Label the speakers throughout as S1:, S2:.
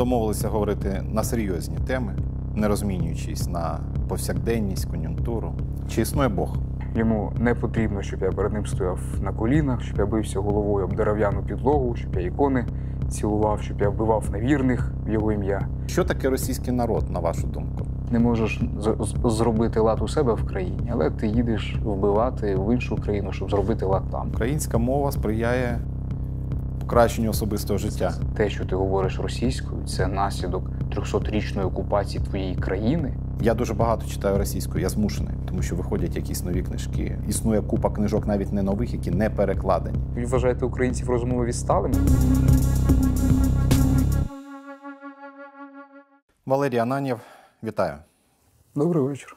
S1: домовилися говорити на серйозні теми, не розмінюючись на повсякденність, кон'юнктуру. Чи існує Бог? Йому не потрібно, щоб я перед ним стояв на колінах, щоб я бився головою
S2: об дерев'яну підлогу, щоб я ікони цілував, щоб я вбивав невірних в його ім'я. Що таке російський народ, на вашу думку? Не можеш зробити лад у себе в країні, але ти їдеш вбивати в іншу країну, щоб зробити лад там. Українська мова сприяє
S1: покращенню особистого життя. Те, що ти говориш російською, це наслідок 300-річної окупації твоєї країни. Я дуже багато читаю російською, я змушений, тому що виходять якісь нові книжки. Існує купа книжок, навіть не нових, які не перекладені.
S2: Ви вважаєте українців
S1: розумово відсталими? Валерій Ананів, вітаю. Добрий вечір.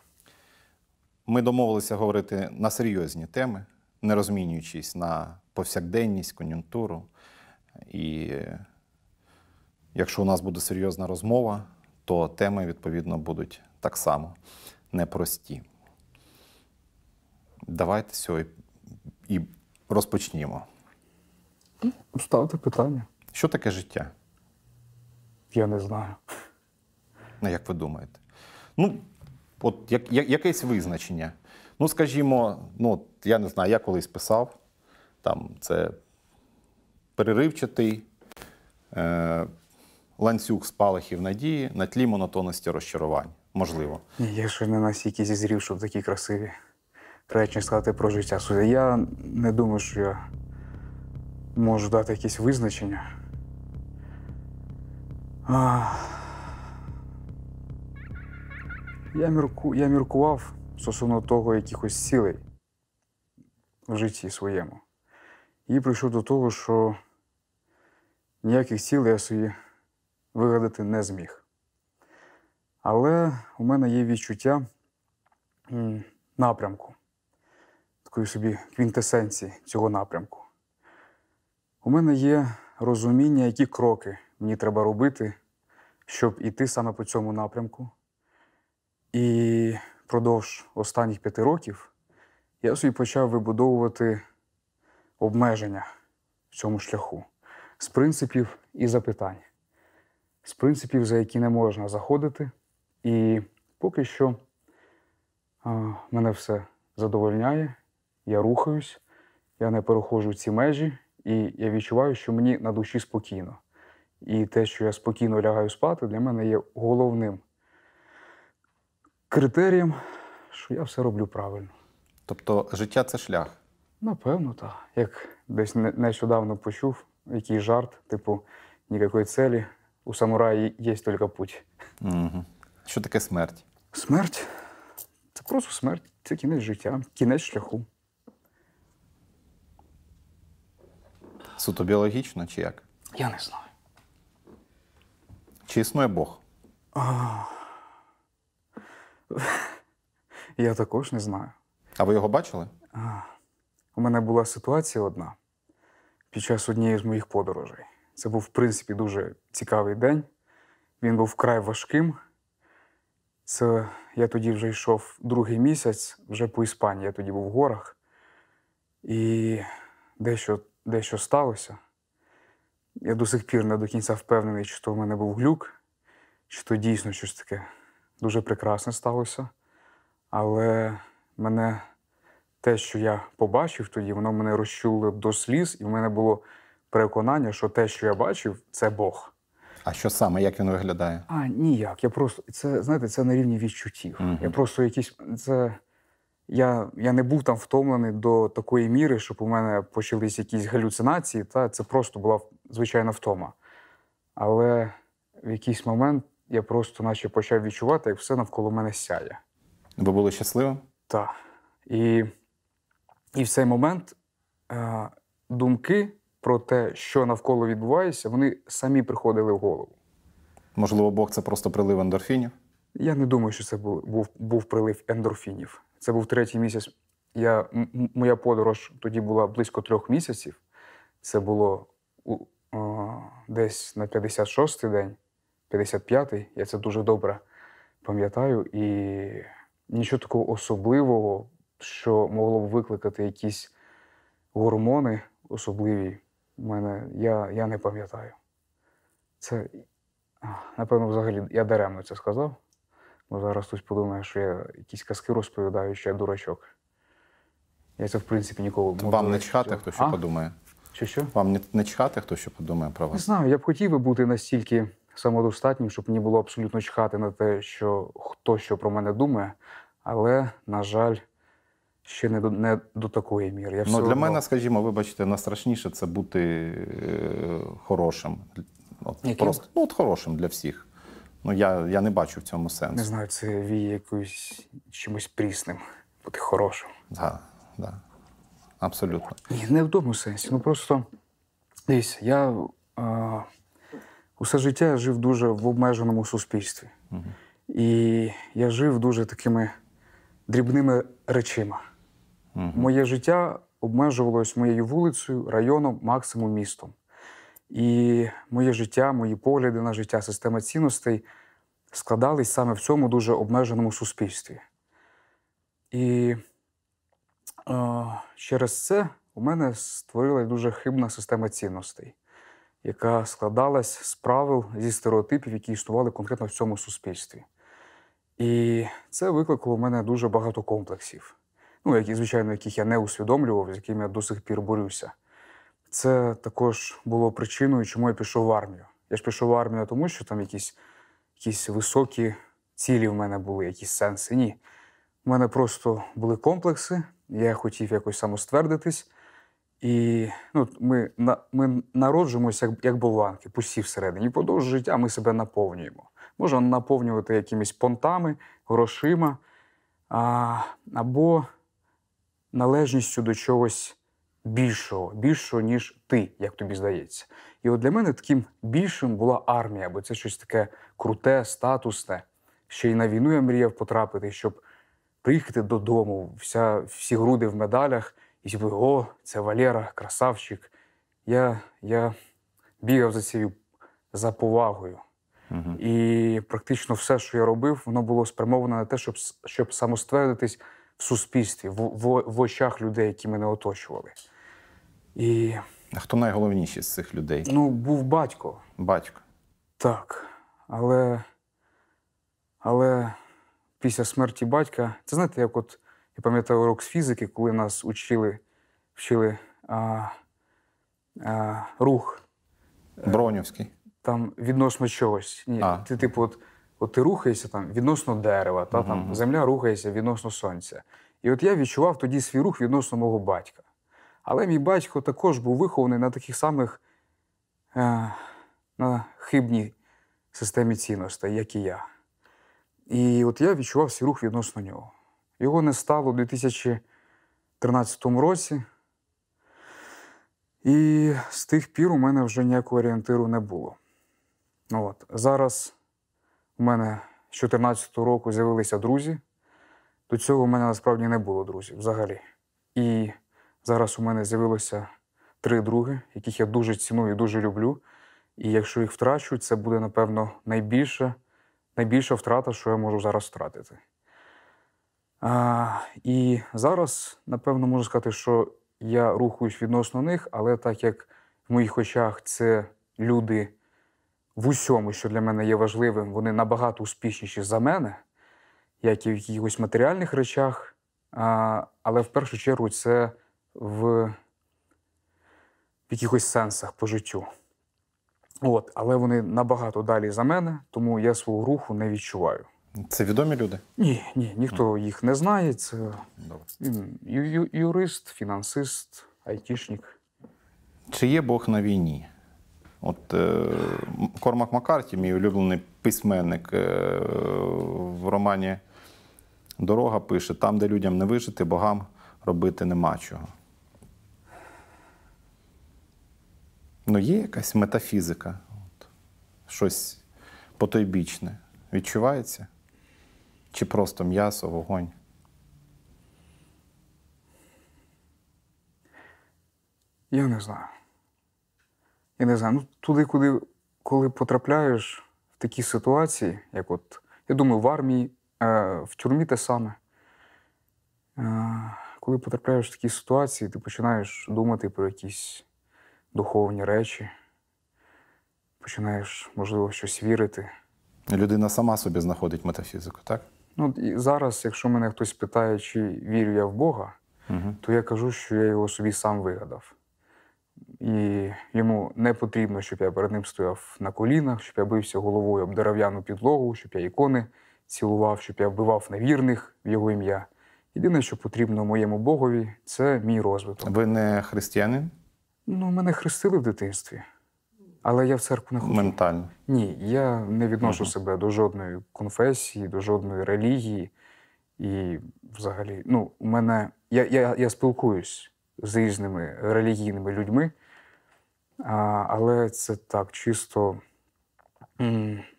S1: Ми домовилися говорити на серйозні теми, не розмінюючись на повсякденність, кон'юнктуру. І е, якщо у нас буде серйозна розмова, то теми, відповідно, будуть так само непрості. Давайте сьогодні і розпочнімо. Ставте питання. Що таке життя? Я не знаю. Ну, як ви думаєте? Ну, от як, я, якесь визначення. Ну, скажімо, ну, я не знаю, я колись писав, там це переривчатий е, ланцюг спалахів надії на тлі монотонності розчарувань. Можливо. Я
S2: ще не настільки зізрів, щоб такі красиві речі сказати про життя. Судя, я не думаю, що я можу дати якісь визначення. А... Я мірку... я міркував стосовно того якихось цілей в житті своєму і прийшов до того, що ніяких цілей я собі вигадати не зміг. Але у мене є відчуття напрямку, такої собі квінтесенції цього напрямку. У мене є розуміння, які кроки мені треба робити, щоб іти саме по цьому напрямку. І впродовж останніх п'яти років я собі почав вибудовувати обмеження в цьому шляху, з принципів і запитань, з принципів, за які не можна заходити. І поки що мене все задовольняє, я рухаюсь, я не переходжу ці межі, і я відчуваю, що мені на душі спокійно. І те, що я спокійно лягаю спати, для мене є головним критерієм, що я все роблю правильно. Тобто життя це шлях. Напевно, так. Як десь нещодавно почув, який жарт, типу, ніякої цілі, у самураї є тільки путь. Угу. Що таке смерть? Смерть? Це просто смерть. Це кінець життя, кінець шляху.
S1: Суто біологічно чи як? Я не знаю. Чи існує Бог? А... Я також не знаю.
S2: А ви його бачили? А... У мене була ситуація одна під час однієї з моїх подорожей. Це був, в принципі, дуже цікавий день. Він був вкрай важким. Це я тоді вже йшов другий місяць, вже по Іспанії. Я тоді був в горах. І дещо дещо сталося. Я до сих пір не до кінця впевнений, чи то в мене був глюк, чи то дійсно щось таке дуже прекрасне сталося. Але мене те, що я побачив тоді, воно мене розчуло до сліз, і в мене було
S1: переконання, що те, що я бачив, це Бог. А що саме, як він виглядає?
S2: А ніяк. Я просто це знаєте, це на рівні відчуттів. Угу. Я просто якісь це. Я я не був там втомлений до такої міри, щоб у мене почались якісь галюцинації, та це просто була звичайна втома. Але в якийсь момент я просто наче почав відчувати, як все навколо мене сяє. Ви були щасливі? Так. І і в цей момент е, думки про те, що навколо відбувається, вони самі приходили в голову. Можливо, Бог це просто прилив ендорфінів? Я не думаю, що це був був, був прилив ендорфінів. Це був третій місяць. Я, Моя подорож тоді була близько трьох місяців. Це було о, е, десь на 56-й день, 55-й. Я це дуже добре пам'ятаю. І нічого такого особливого що могло б викликати якісь гормони особливі в мене, я я не пам'ятаю. Це, напевно, взагалі я даремно це сказав, бо зараз хтось подумає, що я якісь казки розповідаю, що я дурачок. Я це, в принципі, ніколи не Вам не чхати, хто що а? подумає.
S1: Чи що? Вам не, не чхати, хто що подумає про вас? Не
S2: знаю, я б хотів би бути настільки самодостатнім, щоб мені було абсолютно чхати на те, що хто що про мене думає, але, на жаль, ще не до не до такої міри. Я все ну, Для мене,
S1: скажімо, вибачте, найстрашніше це бути е, хорошим. От, Просто ну, от хорошим для всіх. Ну, я я не бачу в цьому сенсу. Не знаю, це віє якоюсь чимось прісним, бути хорошим. Так, да, да. абсолютно.
S2: Ні, не в тому сенсі. Ну просто дивіться, я а, усе життя жив дуже в обмеженому суспільстві. Угу. І я жив дуже такими дрібними речима. Угу. Моє життя обмежувалось моєю вулицею, районом, максимум містом. І моє життя, мої погляди на життя, система цінностей складались саме в цьому дуже обмеженому суспільстві. І е, через це у мене створилася дуже хибна система цінностей, яка складалась з правил зі стереотипів, які існували конкретно в цьому суспільстві. І це викликало в мене дуже багато комплексів ну яких, звичайно, яких я не усвідомлював, з якими я до сих пір борюся. Це також було причиною, чому я пішов в армію. Я ж пішов в армію, не тому що там якісь якісь високі цілі в мене були, якісь сенси. Ні. У мене просто були комплекси, я хотів якось самоствердитись. І ну, ми ми народжуємося як як болванки, пусті всередині. І впродовж життя ми себе наповнюємо. Можна наповнювати якимись понтами, грошима а, або належністю до чогось більшого, більшого, ніж ти, як тобі здається. І от для мене таким більшим була армія, бо це щось таке круте, статусне. Ще й на війну я мріяв потрапити, щоб приїхати додому, вся, всі груди в медалях, і всі типу, о, це Валера, красавчик. Я я бігав за цією за повагою. Угу. І практично все, що я робив, воно було спрямовано на те, щоб щоб самоствердитись в суспільстві, в, в, в очах людей, які мене оточували.
S1: І... А хто
S2: найголовніший з цих людей? Ну, був батько. Батько. Так. Але але після смерті батька, це знаєте, як от я пам'ятаю урок з фізики, коли нас учили, вчили а, а, рух. Бронівський. Там відносно чогось. Ні, а. ти, типу, от От ти рухаєшся там відносно дерева, та там uh-huh. земля рухається відносно сонця. І от я відчував тоді свій рух відносно мого батька. Але мій батько також був вихований на таких самих е, на хибній системі цінностей, як і я. І от я відчував свій рух відносно нього. Його не стало у 2013 році. І з тих пір у мене вже ніякого орієнтиру не було. Ну от. Зараз. У мене з 14-го року з'явилися друзі. До цього в мене насправді не було друзів взагалі. І зараз у мене з'явилося три други, яких я дуже ціную і дуже люблю. І якщо їх втрачу, це буде, напевно, найбільша, найбільша втрата, що я можу зараз втратити. А, І зараз, напевно, можу сказати, що я рухаюсь відносно них, але так як в моїх очах це люди в усьому, що для мене є важливим, вони набагато успішніші за мене, як і в якихось матеріальних речах. А, Але в першу чергу це в, в якихось сенсах по життю. От, Але вони набагато далі за мене, тому я свого руху не відчуваю. Це відомі люди? Ні, ні, ніхто їх не знає. Це ю- ю- юрист, фінансист, айтішник.
S1: Чи є Бог на війні? От е, Кормак Маккарті, мій улюблений письменник е, в романі Дорога пише: там, де людям не вижити, богам робити нема чого. Ну, є якась метафізика, От. щось потойбічне. Відчувається? Чи просто м'ясо, вогонь? Я не знаю
S2: я не знаю, ну туди, куди коли потрапляєш в такі ситуації, як от, я думаю, в армії, е, в тюрмі те саме. Е, коли потрапляєш в такі ситуації, ти починаєш думати про якісь духовні
S1: речі, починаєш, можливо, щось вірити. Людина сама собі знаходить метафізику, так?
S2: Ну, і Зараз, якщо мене хтось питає, чи вірю я в Бога, угу. то я кажу, що я його собі сам вигадав. І йому не потрібно, щоб я перед ним стояв на колінах, щоб я бився головою об дерев'яну підлогу, щоб я ікони цілував, щоб я вбивав невірних в його ім'я. Єдине, що потрібно моєму Богові, це мій розвиток. Ви не християнин? Ну, мене хрестили в дитинстві, але я в церкву не ходжу. Ментально? Ні, я не відношу угу. себе до жодної конфесії, до жодної релігії. І взагалі, ну, у мене я, я, я спілкуюсь з різними релігійними людьми але це так чисто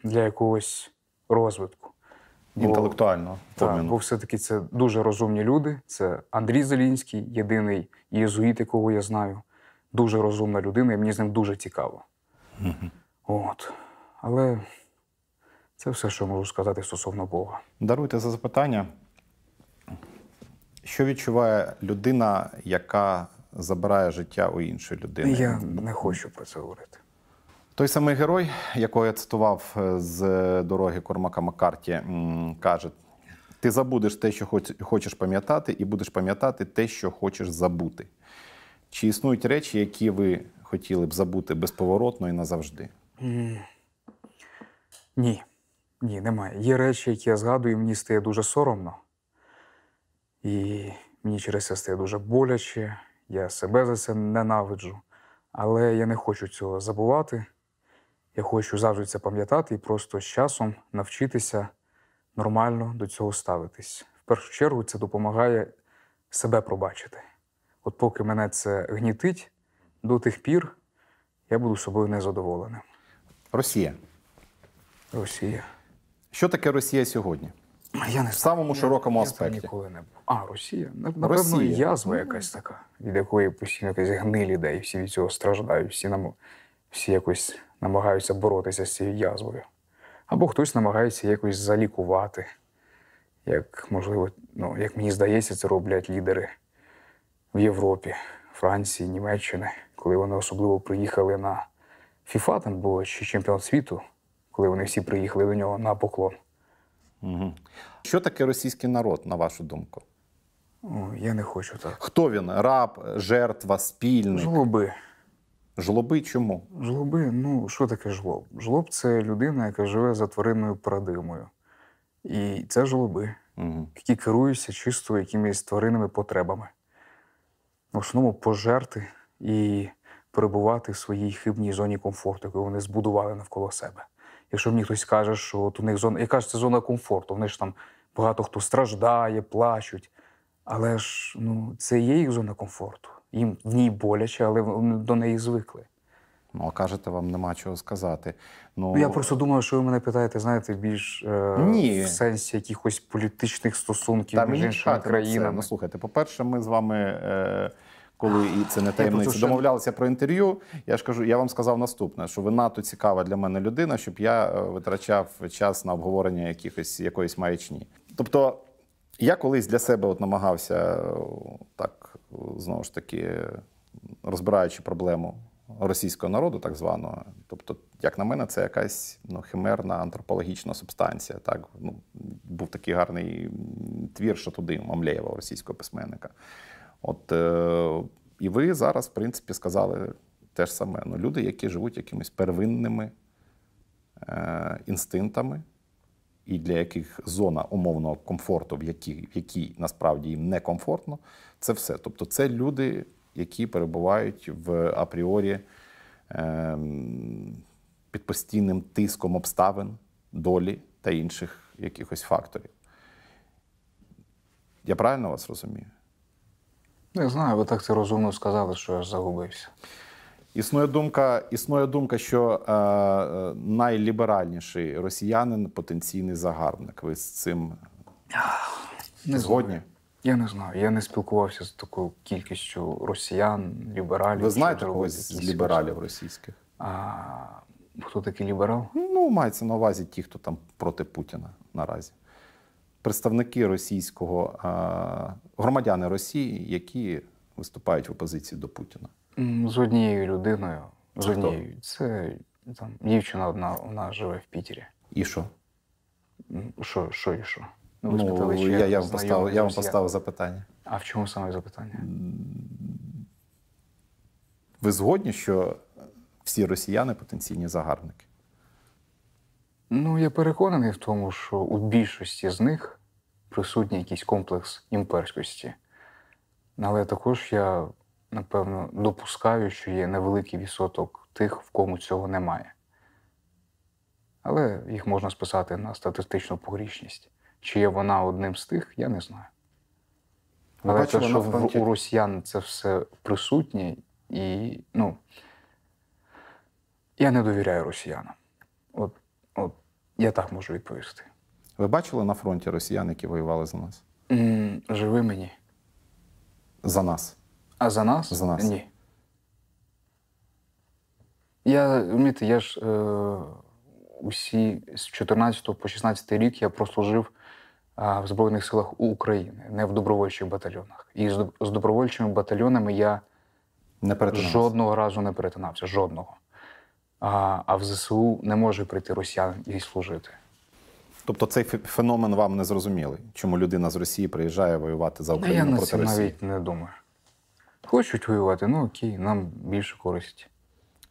S2: для якогось розвитку.
S1: Бо, Інтелектуально. Так,
S2: бо все-таки це дуже розумні люди. Це Андрій Зелінський, єдиний єзуїт, якого я знаю. Дуже розумна людина, і мені з ним дуже цікаво. Угу. От. Але це все,
S1: що можу сказати стосовно Бога. Даруйте за запитання. Що відчуває людина, яка забирає життя у іншої людини. Я не хочу
S2: про це говорити.
S1: Той самий герой, якого я цитував е, з дороги Кормака Маккарті, каже: ти забудеш те, що хочеш пам'ятати, і будеш пам'ятати те, що хочеш забути. Чи існують речі, які ви хотіли б забути безповоротно і назавжди?
S2: Ні. Ні, немає. Є речі, які я згадую, і мені стає дуже соромно. І мені через це стає дуже боляче я себе за це ненавиджу. Але я не хочу цього забувати. Я хочу завжди це пам'ятати і просто з часом навчитися нормально до цього ставитись. В першу чергу це допомагає себе пробачити. От поки мене це гнітить, до тих пір
S1: я буду собою незадоволеним. Росія. Росія. Що таке Росія сьогодні? Я не в самому широкому я аспекті. Ніколи не А, Росія. Напевно, Росія. язва
S2: якась така, від якої постійно якась гниль іде, і всі від цього страждають, всі нам всі якось намагаються боротися з цією язвою. Або хтось намагається якось залікувати. Як можливо, ну як мені здається, це роблять лідери в Європі, Франції, Німеччини, коли вони особливо приїхали на ФІФА, там було ще чемпіонат світу, коли вони всі приїхали до нього на поклон.
S1: Угу. Що таке російський народ, на вашу думку?
S2: Я не хочу
S1: так. Хто він? Раб, жертва, спільник? Жлоби. Жлоби
S2: чому? Жлоби, ну що таке жлоб? Жлоб це людина, яка живе за тваринною парадигмою. І це жлоби, угу. які керуються чисто якимись тваринними потребами. В основному пожерти і перебувати в своїй хибній зоні комфорту, яку вони збудували навколо себе. Якщо мені хтось каже, що от у них зона, яка ж це зона комфорту, вони ж там багато хто страждає, плачуть. Але ж ну, це є їх зона комфорту. Їм в ній боляче, але вони до неї звикли. Ну, а кажете, вам нема чого сказати. Ну, ну Я просто думаю, що ви мене питаєте, знаєте, більш
S1: е, ні. в сенсі якихось політичних стосунків між іншими країнами. Ну, слухайте, по-перше, ми з вами. Е, коли і це не таємниця. Домовлялися про інтерв'ю. Я ж кажу, я вам сказав наступне: що ви надто цікава для мене людина, щоб я е, витрачав час на обговорення якихось якоїсь маячні. Тобто, я колись для себе от намагався е, так знову ж таки розбираючи проблему. Російського народу, так званого, тобто, як на мене, це якась ну, химерна антропологічна субстанція. Так ну був такий гарний твір, що туди Мамлеєва, російського письменника. От е, і ви зараз, в принципі, сказали те ж саме. Ну, Люди, які живуть якимись первинними е, інстинктами, і для яких зона умовного комфорту, в якій, в якій насправді їм некомфортно, це все. Тобто, це люди, які перебувають в апріорі е, під постійним тиском обставин, долі та інших якихось факторів. Я правильно вас розумію? Не ну, знаю, ви так це розумно сказали, що я загубився. Існує думка, існує думка, що е, е найліберальніший росіянин потенційний загарбник. Ви з цим не згодні? Я не знаю. Я не спілкувався з такою кількістю росіян, лібералів. Ви знаєте когось з лібералів російських? А, Хто такий ліберал? Ну, мається на увазі ті, хто там проти Путіна наразі представники російського громадяни Росії, які виступають в опозиції до Путіна.
S2: З однією людиною.
S1: З однією.
S2: Це там дівчина одна вона живе в Пітері. І що? Що, що і що? Ну, спитали, ну, я, я, я вам поставив, я вам поставив запитання. А в чому
S1: саме запитання? Ви згодні, що всі росіяни потенційні загарбники? Ну, я
S2: переконаний в тому, що у більшості з них присутній якийсь комплекс імперськості. Але також я, напевно, допускаю, що є невеликий відсоток тих, в кому цього немає. Але їх можна списати на статистичну погрішність. Чи є вона одним з тих, я не знаю.
S1: Але те, що в,
S2: у росіян це все присутнє, і ну,
S1: я не довіряю росіянам. Я так можу відповісти. Ви бачили на фронті росіян, які воювали за нас?
S2: Mm,
S1: живи мені. За нас.
S2: А за нас? За нас. Ні. Я розумієте, я ж е, усі з 14 по 16 рік я просто жив е, в Збройних силах України, не в добровольчих батальйонах. І з, з добровольчими батальйонами я не жодного разу не перетинався. Жодного
S1: а а в ЗСУ не може прийти росіян і служити. Тобто цей феномен вам не зрозумілий, чому людина з Росії приїжджає воювати за ну, Україну Я проти Росії? Я навіть не думаю. Хочуть воювати, ну окей, нам більше користі.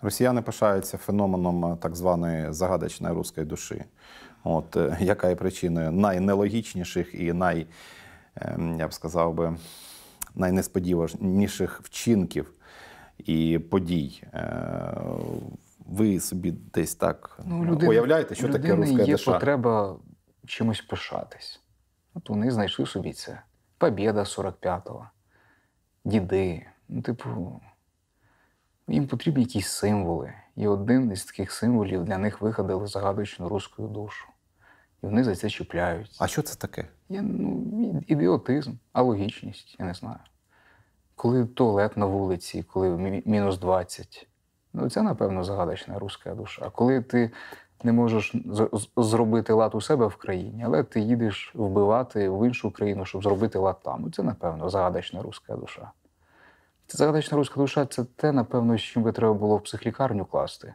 S1: Росіяни пишаються феноменом е, так званої загадочної руської душі. От е, яка є причиною найнелогічніших і най, ем, я б сказав би, найнесподіваніших вчинків і подій е, ви собі десь так ну, е, людина, уявляєте, що таке руська є душа?
S2: потреба чимось пишатись. От вони знайшли собі це. Побєда 45-го, діди. Ну, типу, їм потрібні якісь символи. І один із таких символів для них вигадали загадочну русську душу. І вони за це чіпляються. А що це таке? Я, ну, Ідіотизм, алогічність, я не знаю. Коли туалет на вулиці, коли мінус 20, Ну, це, напевно, загадочна руська душа. Коли ти не можеш зробити лад у себе в країні, але ти їдеш вбивати в іншу країну, щоб зробити лад там. Ну, Це, напевно, загадочна руська душа. Це загадочна руська душа це те, напевно, з чим би треба було в психлікарню класти.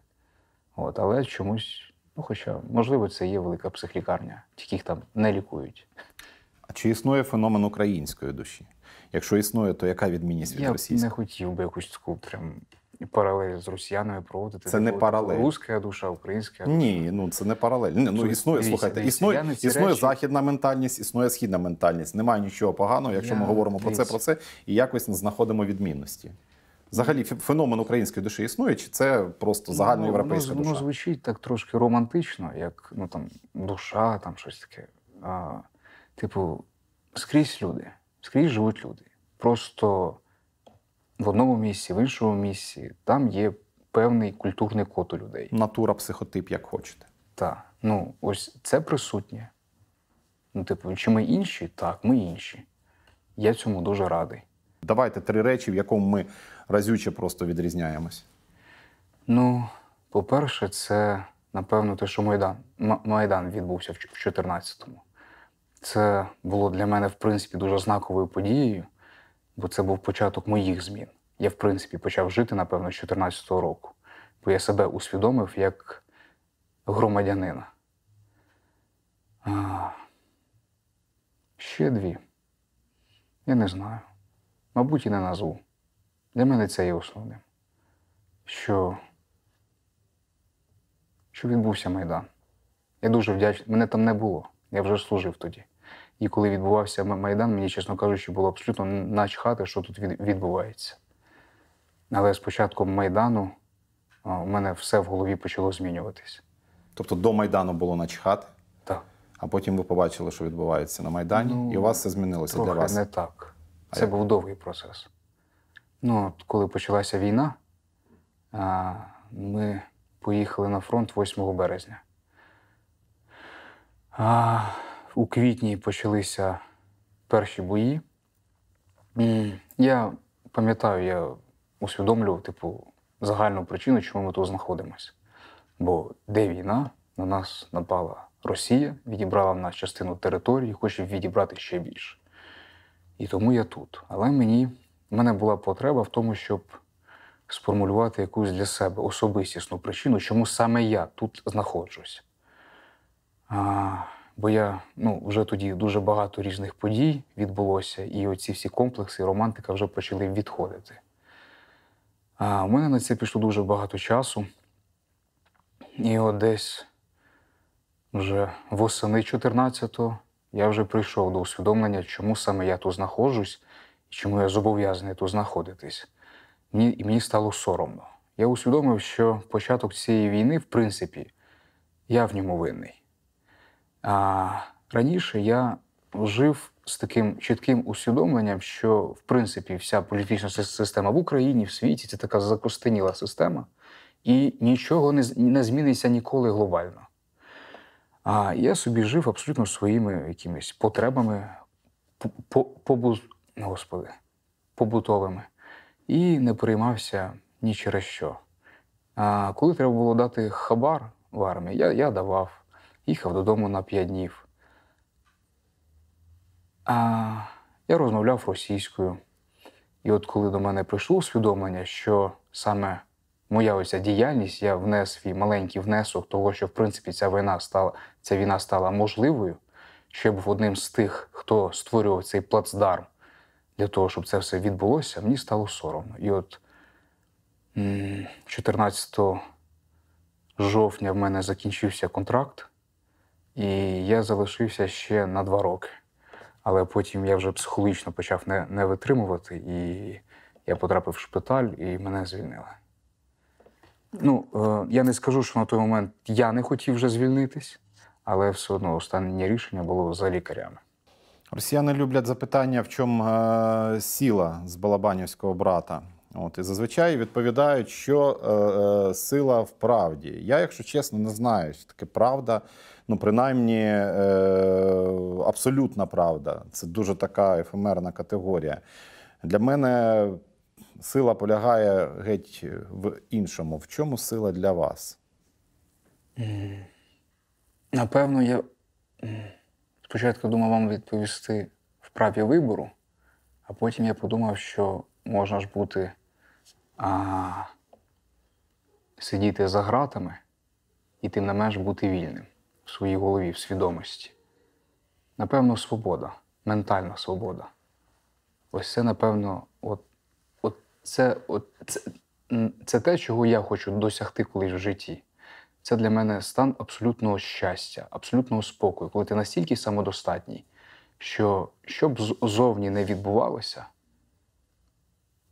S2: От, Але чомусь, ну хоча, можливо, це є велика психлікарня,
S1: тільки їх там не лікують. А чи існує феномен української душі? Якщо існує, то яка відмінність від Я російської? Я не хотів би якусь таку прям і паралель з росіянами проводити. Це не типу, типу, паралель. Руська
S2: душа, українська душа. Ні, ну
S1: це не паралель. ну існує, слухайте, існує існує західна ментальність, існує східна ментальність. Немає нічого поганого, якщо Я... ми говоримо про це, про це і якось знаходимо відмінності. Взагалі, феномен української душі існує, чи це просто загальноєвропейська ну, ну, душа? Воно
S2: звучить так трошки романтично, як ну там
S1: душа,
S2: там щось таке. А, Типу, скрізь люди, скрізь живуть люди. Просто в одному місці, в іншому місці, там є певний культурний код у людей. Натура, психотип, як хочете. Так. Ну, ось це присутнє.
S1: Ну, типу, чи ми інші? Так, ми інші. Я цьому дуже радий. Давайте три речі, в якому ми разюче просто відрізняємось. Ну, по-перше, це, напевно, те, що Майдан Майдан відбувся в
S2: 14-му. Це було для мене, в принципі, дуже знаковою подією бо це був початок моїх змін. Я, в принципі, почав жити, напевно, з 2014 року, бо я себе усвідомив як громадянина. А, ще дві. Я не знаю. Мабуть, і не назву. Для мене це є основним. Що що відбувся Майдан. Я дуже вдячний. Мене там не було. Я вже служив тоді. І коли відбувався Майдан, мені, чесно кажучи, було абсолютно начхати, що тут відбувається. Але з початком Майдану у
S1: мене все в голові почало змінюватись. Тобто до Майдану було начхати? Так. А потім ви побачили, що відбувається на Майдані, ну, і у вас все змінилося трохи для вас? Не так. Це а був довгий процес. Ну, от коли почалася війна,
S2: ми поїхали на фронт 8 березня. А у квітні почалися перші бої. Я пам'ятаю, я усвідомлював типу, загальну причину, чому ми тут знаходимося. Бо де війна, на нас напала Росія, відібрала в нас частину території, хоче відібрати ще більше. І тому я тут. Але мені в мене була потреба в тому, щоб сформулювати якусь для себе особистісну причину, чому саме я тут знаходжусь. А, Бо я ну вже тоді дуже багато різних подій відбулося, і оці всі комплекси, романтика вже почали відходити. А У мене на це пішло дуже багато часу. І от десь вже восени 14-го я вже прийшов до усвідомлення, чому саме я тут знаходжусь і чому я зобов'язаний тут знаходитись. Мені, І мені стало соромно. Я усвідомив, що початок цієї війни, в принципі, я в ньому винний. А Раніше я жив з таким чітким усвідомленням, що в принципі вся політична система в Україні, в світі це така закостеніла система, і нічого не не зміниться ніколи глобально. А я собі жив абсолютно своїми якимись потребами, господи, побутовими і не приймався ні через що. А Коли треба було дати хабар в армії, я, я давав їхав додому на п'ять днів. А Я розмовляв російською. І от коли до мене прийшло усвідомлення, що саме моя оця діяльність, я внес свій маленький внесок, того, що в принципі ця війна стала ця війна стала можливою, що я був одним з тих, хто створював цей плацдарм для того, щоб це все відбулося, мені стало соромно. І от 14 жовтня в мене закінчився контракт. І я залишився ще на два роки. Але потім я вже психологічно почав не не витримувати, і я потрапив в шпиталь, і мене звільнили. Ну, е, я не скажу, що на той момент я не хотів вже звільнитись, але все одно останнє
S1: рішення було
S2: за лікарями.
S1: Росіяни люблять запитання, в чому е, сила з Балабанівського брата. От І зазвичай відповідають, що е, е сила в правді. Я, якщо чесно, не знаю, що таке правда ну принаймні е, абсолютна правда. Це дуже така ефемерна категорія. Для мене сила полягає геть в іншому. В чому сила для вас? Напевно, я
S2: спочатку думав вам відповісти в праві вибору, а потім я подумав, що можна ж бути а, сидіти за гратами і тим не менш бути вільним в своїй голові, в свідомості. Напевно, свобода, ментальна свобода. Ось це, напевно, от, от, це, от, це, це те, чого я хочу досягти колись в житті. Це для мене стан абсолютного щастя, абсолютного спокою, коли ти настільки самодостатній, що щоб б зовні не відбувалося,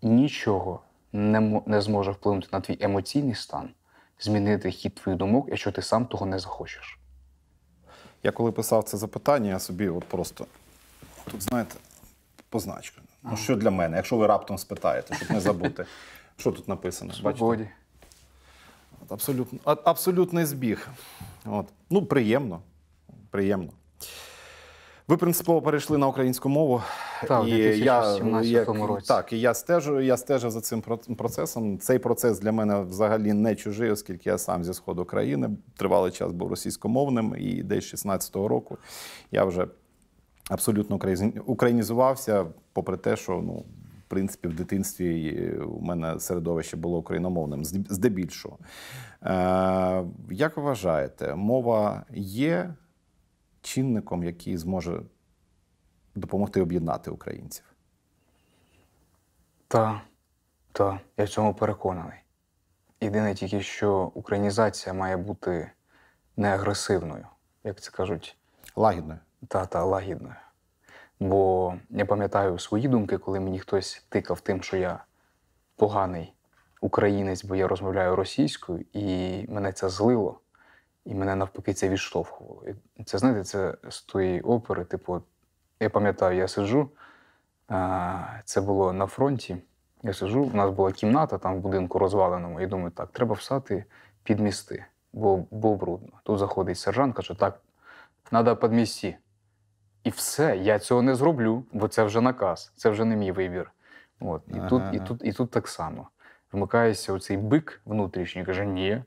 S2: нічого не не зможе вплинути на твій емоційний стан,
S1: змінити хід твоїх думок, якщо ти сам того не захочеш. Я коли писав це запитання, я собі от просто тут, знаєте, позначка. Ну, що для мене, якщо ви раптом спитаєте, щоб не забути, що тут написано? Бачите? От, абсолютно, Абсолютний збіг. От. Ну, приємно. Приємно. Ви принципово перейшли на українську мову. Так, і я як, році. Так, і я стежу, я стежив за цим процесом. Цей процес для мене взагалі не чужий, оскільки я сам зі сходу країни тривалий час був російськомовним, і десь 16-го року я вже абсолютно українізувався, попри те, що ну. В принципі, в дитинстві е, у мене середовище було україномовним, здебільшого. Е, як ви вважаєте, мова є чинником, який зможе допомогти об'єднати українців. Та, та, я в цьому переконаний. Єдине тільки,
S2: що українізація має бути не агресивною, як це кажуть, лагідною. Та, та, лагідною. Бо я пам'ятаю свої думки, коли мені хтось тикав тим, що я поганий українець, бо я розмовляю російською, і мене це злило. І мене навпаки це відштовхувало. І Це знаєте, це з тої опери, типу, я пам'ятаю, я сиджу, це було на фронті. Я сижу, у нас була кімната там в будинку розваленому, і думаю, так, треба всати під бо бо брудно. Тут заходить сержант, каже, так, треба під І все, я цього не зроблю, бо це вже наказ, це вже не мій вибір. От. І ага. тут і, тут, і тут так само. Вмикається оцей бик внутрішній, каже, ні.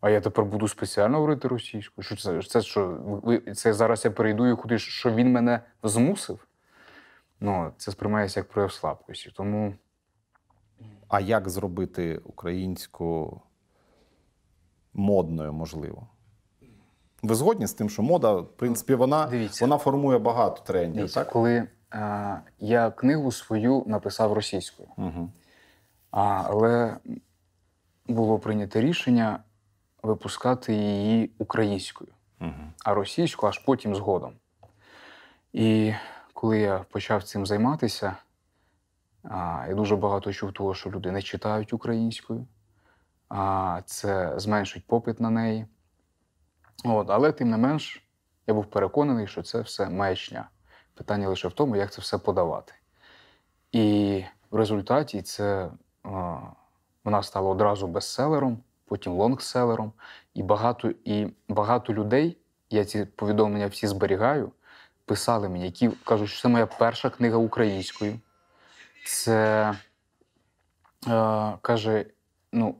S2: А я тепер буду спеціально говорити російською. Що це це що? Це зараз я перейду і кудись, що він мене змусив. Ну, це сприймається як прояв слабкості.
S1: Тому. А як зробити українську модною, можливо? Ви згодні з тим, що мода, в принципі, вона Дивіться. вона формує багато трендів. Дивіться, так? Коли а, е, я книгу свою
S2: написав російською, Угу. А, але було прийнято рішення випускати її українською, угу. а російською аж потім згодом. І коли я почав цим займатися, а, я дуже багато чув того, що люди не читають українською, а це зменшить попит на неї. От, Але тим не менш, я був переконаний, що це все маячня. Питання лише в тому, як це все подавати. І в результаті це а, вона стала одразу бестселером потім лонгселером. І багато, і багато людей, я ці повідомлення всі зберігаю, писали мені, які кажуть, що це моя перша книга українською. Це е, каже, ну,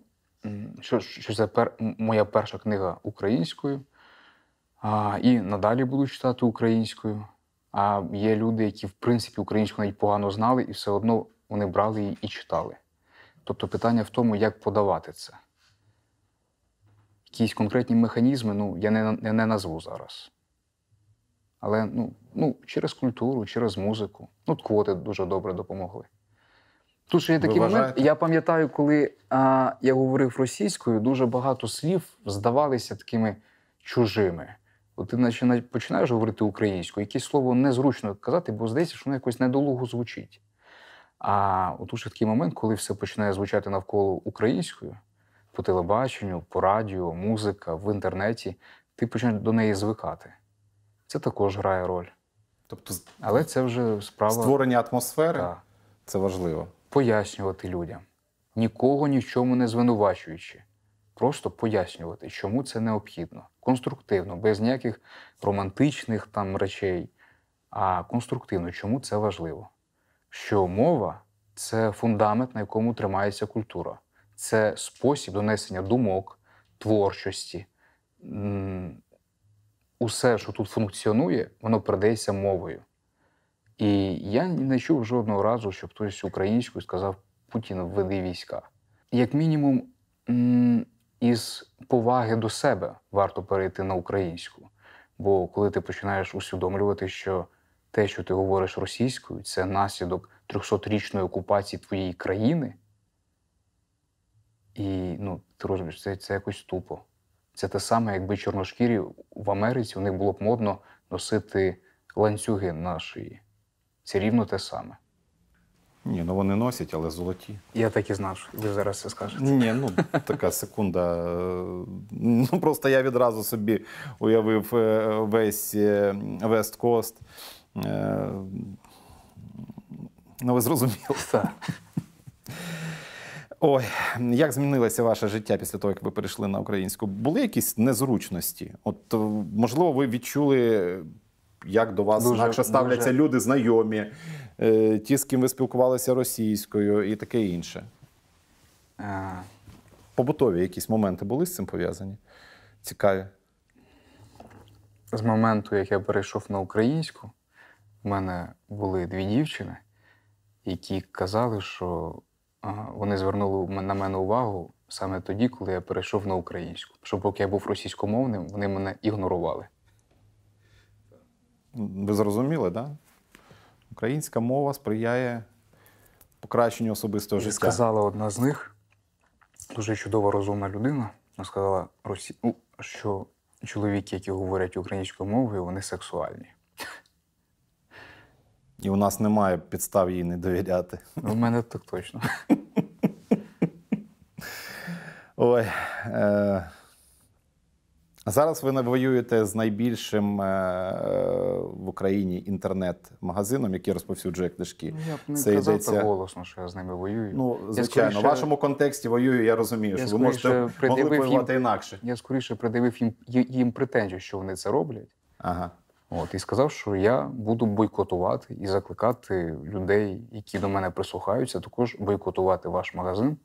S2: що що це пер, моя перша книга українською. А, І надалі буду читати українською. А є люди, які, в принципі, українську навіть погано знали, і все одно вони брали її і читали. Тобто питання в тому, як подавати це якісь конкретні механізми, ну, я не я не назву зараз. Але ну, ну, через культуру, через музику. Ну, квоти дуже добре допомогли. Тут ще є такий Вважаєте? момент. Я пам'ятаю, коли а, я говорив російською, дуже багато слів здавалися такими чужими. От ти починаєш говорити українською, якесь слово незручно казати, бо здається, що воно якось недолуго звучить. А от уже такий момент, коли все починає звучати навколо українською, по телебаченню, по радіо, музика, в інтернеті, ти почнеш до неї звикати. Це також грає роль. Тобто, Але це вже справа. Створення атмосфери так. це важливо. Пояснювати людям, нікого нічому не звинувачуючи. Просто пояснювати, чому це необхідно. Конструктивно, без ніяких романтичних там речей, а конструктивно, чому це важливо. Що мова це фундамент, на якому тримається культура це спосіб донесення думок, творчості. Усе, що тут функціонує, воно передається мовою. І я не чув жодного разу, щоб хтось українською сказав Путін введи війська. Як мінімум, із поваги до себе варто перейти на українську. Бо коли ти починаєш усвідомлювати, що те, що ти говориш російською, це наслідок 300-річної окупації твоєї країни. І ну, ти розумієш, це це якось тупо. Це те саме, якби чорношкірі в Америці у них було б модно носити ланцюги на шиї. Це рівно те саме. Ні, ну
S1: вони носять, але золоті. Я так і знав, що ви зараз це скажете. Ні, ну така секунда. Ну просто я відразу собі уявив е, весь Вест Кост. Е, ну, ви зрозуміли. Так. Ой, як змінилося ваше життя після того, як ви перейшли на українську? Були якісь незручності? От е, можливо, ви відчули, як до вас інакше ставляться дуже. люди знайомі, е, ті, з ким ви спілкувалися російською і таке інше. А... Е. Побутові якісь моменти були з цим пов'язані? Цікаві. З моменту, як я перейшов
S2: на українську, в мене були дві дівчини, які казали, що вони звернули на мене увагу саме тоді, коли я перейшов на українську. Щоб, поки я був російськомовним, вони мене ігнорували.
S1: Ну, ви зрозуміли, так? Да? Українська мова сприяє покращенню особистого життя. Сказала одна з них, дуже чудова розумна людина.
S2: Вона сказала, ну, що чоловіки, які говорять українською мовою, вони сексуальні.
S1: І у нас немає підстав їй не довіряти. У мене так точно. Ой. Е- Зараз ви воюєте з найбільшим е- в Україні інтернет-магазином, який розповсюджує книжки. Ну, я б не Це казав йдеться... так голосно, що я з ними воюю. Ну, звичайно, скоріше... в вашому контексті воюю, я розумію, я що ви можете могли воювати
S2: їм... інакше. Я скоріше придивив їм, їм претензію, що вони це роблять. Ага. От і сказав, що я буду бойкотувати і закликати людей, які до мене прислухаються,
S1: також бойкотувати ваш магазин,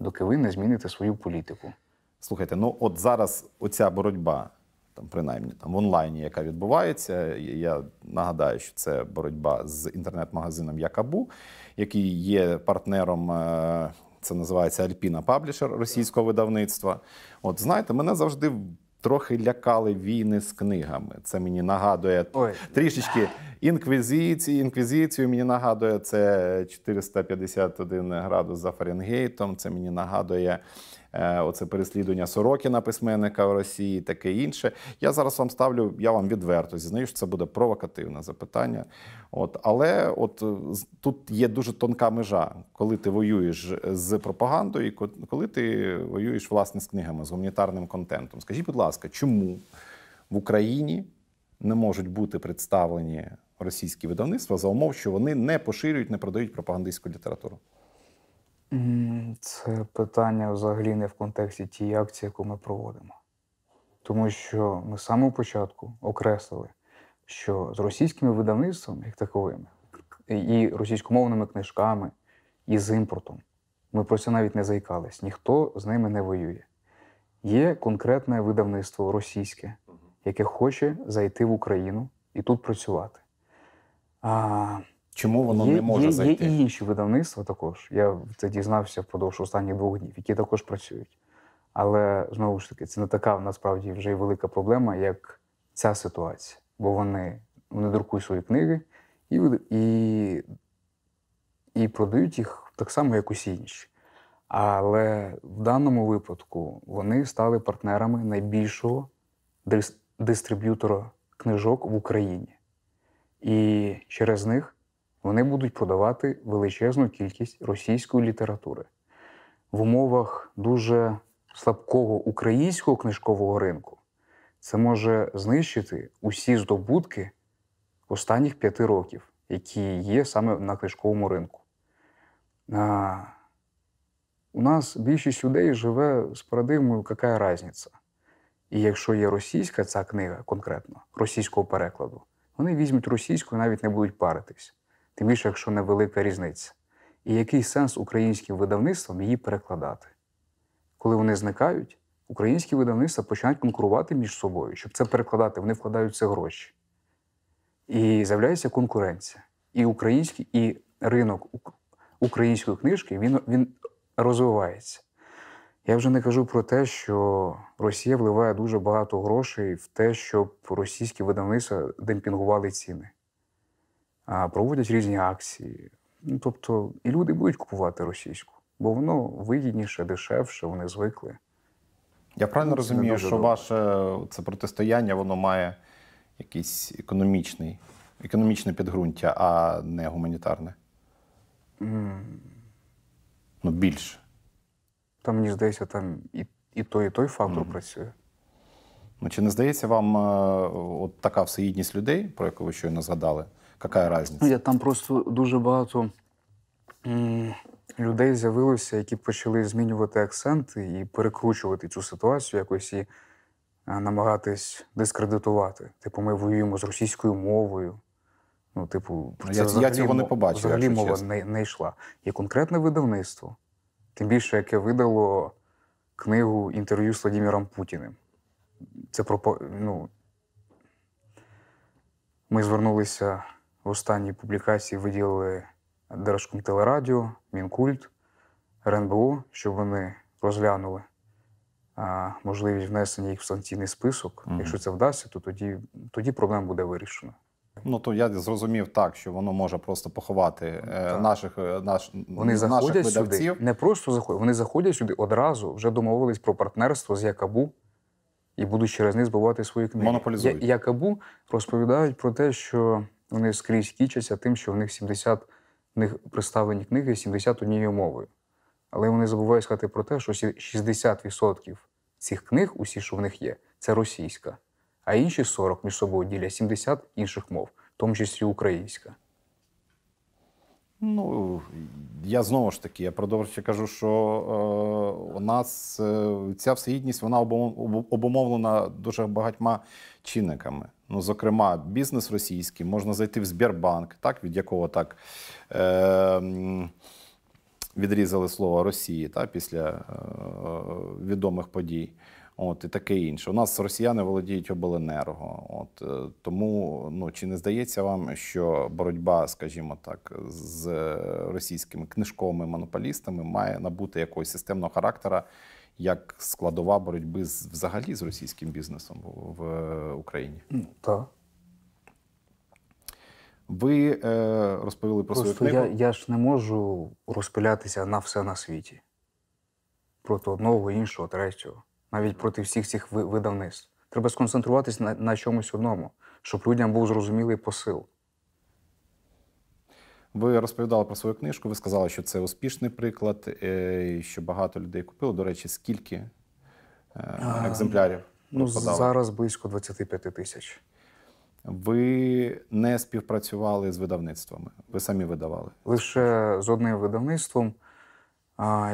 S1: доки ви не зміните свою політику. Слухайте, ну от зараз оця боротьба, там принаймні там в онлайні, яка відбувається. Я нагадаю, що це боротьба з інтернет-магазином Якабу, який є партнером. Е, це називається Альпіна Паблішер російського видавництва. От знаєте, мене завжди трохи лякали війни з книгами. Це мені нагадує Ой. трішечки інквізиції. Інквізицію мені нагадує це 451 градус за Фаренгейтом. Це мені нагадує Е, оце переслідування Сорокіна, письменника в Росії, таке інше. Я зараз вам ставлю, я вам відверто зізнаю, що це буде провокативне запитання. От, Але от тут є дуже тонка межа, коли ти воюєш з пропагандою, і коли ти воюєш власне з книгами, з гуманітарним контентом. Скажіть, будь ласка, чому в Україні не можуть бути представлені російські видавництва за умов, що вони не поширюють, не продають пропагандистську літературу?
S2: Це питання взагалі не в контексті тієї акції, яку ми проводимо. Тому що ми з самого початку окреслили, що з російськими видавництвами, як таковими, і російськомовними книжками, і з імпортом, ми про це навіть не заїкались, ніхто з ними не воює. Є конкретне видавництво російське, яке хоче зайти в Україну і тут працювати. А Чому воно є, не може є, зайти? Є і інші видавництва також. Я це дізнався впродовж останніх двох днів, які також працюють. Але знову ж таки, це не така насправді вже і велика проблема, як ця ситуація. Бо вони вони друкують свої книги і і, і продають їх так само, як усі інші. Але в даному випадку вони стали партнерами найбільшого дистриб'ютора книжок в Україні. І через них. Вони будуть продавати величезну кількість російської літератури. В умовах дуже слабкого українського книжкового ринку це може знищити усі здобутки останніх п'яти років, які є саме на книжковому ринку. А, У нас більшість людей живе з парадигмою, яка різниця. І якщо є російська ця книга конкретно, російського перекладу, вони візьмуть російську і навіть не будуть паритись тим більше, якщо невелика різниця. І який сенс українським видавництвам її перекладати? Коли вони зникають, українські видавництва починають конкурувати між собою, щоб це перекладати, вони вкладаються гроші. І з'являється конкуренція. І український, і ринок української книжки він, він розвивається. Я вже не кажу про те, що Росія вливає дуже багато грошей в те, щоб російські видавництва демпінгували ціни проводять різні акції. Ну, Тобто, і люди будуть купувати російську, бо воно вигідніше, дешевше, вони звикли. Я правильно ну, розумію, що добре.
S1: ваше це протистояння воно має якийсь економічний, економічне підґрунтя, а не гуманітарне? Mm. Ну, більше. Там, мені здається, там і і той, і той фактор mm. працює. Ну, Чи не здається вам е, от така всеїдність людей, про яку ви щойно згадали? Яка різниця? Я там просто дуже багато
S2: людей з'явилося, які почали змінювати акценти і перекручувати цю ситуацію якось і е, намагатись дискредитувати. Типу, ми воюємо з російською мовою. Ну, типу, ну, це я, взагалі, я цього не побачив. Взагалі мова не не йшла. І конкретне видавництво, тим більше, яке видало книгу інтерв'ю з Владимиром Путіним. Це про ну, ми звернулися Останні публікації виділили Держкомтелерадіо, Мінкульт, РНБО, щоб вони розглянули а, можливість внесення їх в санкційний список. mm Якщо це вдасться, то тоді тоді проблема буде вирішена.
S1: Ну то я зрозумів так, що воно може просто поховати е, так. наших е, наш, вони заходять видавців.
S2: сюди. Не просто заходять, вони заходять сюди одразу, вже домовились про партнерство з Якабу. І будуть через них збивати свої книги. Монополізують. Я, Якабу розповідають про те, що вони скрізь кічаться тим, що в них 70 них представлені книги 71 мовою. Але вони забувають сказати про те, що 60% цих книг, усі, що в них є, це російська, а інші 40 між собою ділять 70 інших
S1: мов, в тому числі українська. Ну я знову ж таки, я продовжу кажу, що е, у нас е, ця всеїдність вона обумовлена дуже багатьма чинниками. Ну, зокрема, бізнес російський можна зайти в Збірбанк, так від якого так е, відрізали слово Росії та після е, е відомих подій. От і таке інше. У нас росіяни володіють обленерго. От е, тому ну чи не здається вам, що боротьба, скажімо так, з російськими книжковими монополістами має набути якогось системного характера як складова боротьби з взагалі з російським бізнесом в, в Україні? Ну, так. Ви е, розповіли про Просто свою книгу. Я я ж не можу
S2: розпилятися на все на світі проти одного, іншого, третього навіть проти всіх цих видавництв. Треба сконцентруватися на, на чомусь одному, щоб людям був зрозумілий
S1: посил. Ви розповідали про свою книжку, ви сказали, що це успішний приклад, е, що багато людей купило. До речі, скільки е, екземплярів? Ну, Зараз близько 25 тисяч. Ви не співпрацювали з видавництвами. Ви самі видавали? Лише з одним
S2: видавництвом,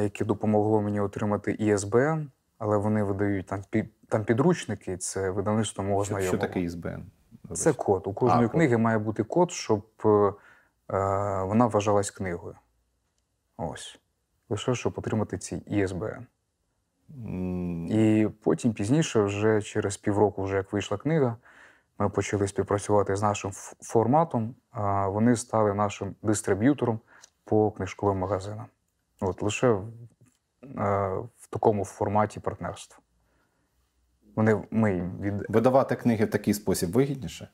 S2: яке допомогло мені отримати ІСБН але вони видають там під, там підручники, це видавництво мого знайомого. Що таке ІСБН? Це код. У кожної а, книги код. має бути код, щоб е, е, вона вважалась книгою. Ось. Лише щоб отримати ці ІСБН. І потім пізніше, вже через півроку, вже як вийшла книга, ми почали співпрацювати з нашим форматом. вони стали нашим дистриб'ютором по книжковим магазинам. От лише Е, в такому форматі партнерства. Вони ми їм від... Видавати книги в такий спосіб вигідніше?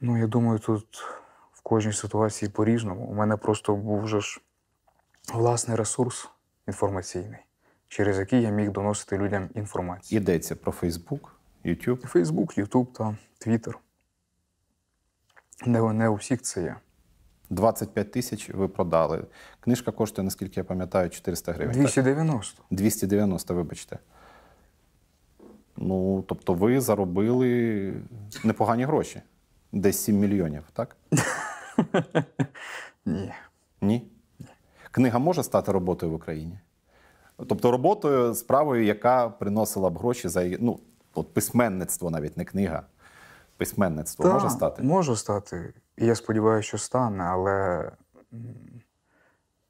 S2: Ну, я думаю, тут в кожній ситуації по-різному. У мене просто був вже ж власний ресурс інформаційний, через який я міг доносити людям інформацію.
S1: Ідеться про Фейсбук, YouTube? Фейсбук, Ютуб та Твіттер. Не, не у всіх це є. 25 тисяч ви продали. Книжка коштує, наскільки я пам'ятаю, 400 гривень.
S2: 290.
S1: 290, вибачте. Ну, тобто, ви заробили непогані гроші. Десь 7 мільйонів, так? Ні. Ні? Книга може стати роботою в Україні? Тобто, роботою, справою, яка приносила б гроші за ну, от письменництво навіть не книга письменництво Та, може стати?
S2: Може стати.
S1: І я сподіваюся, що стане, але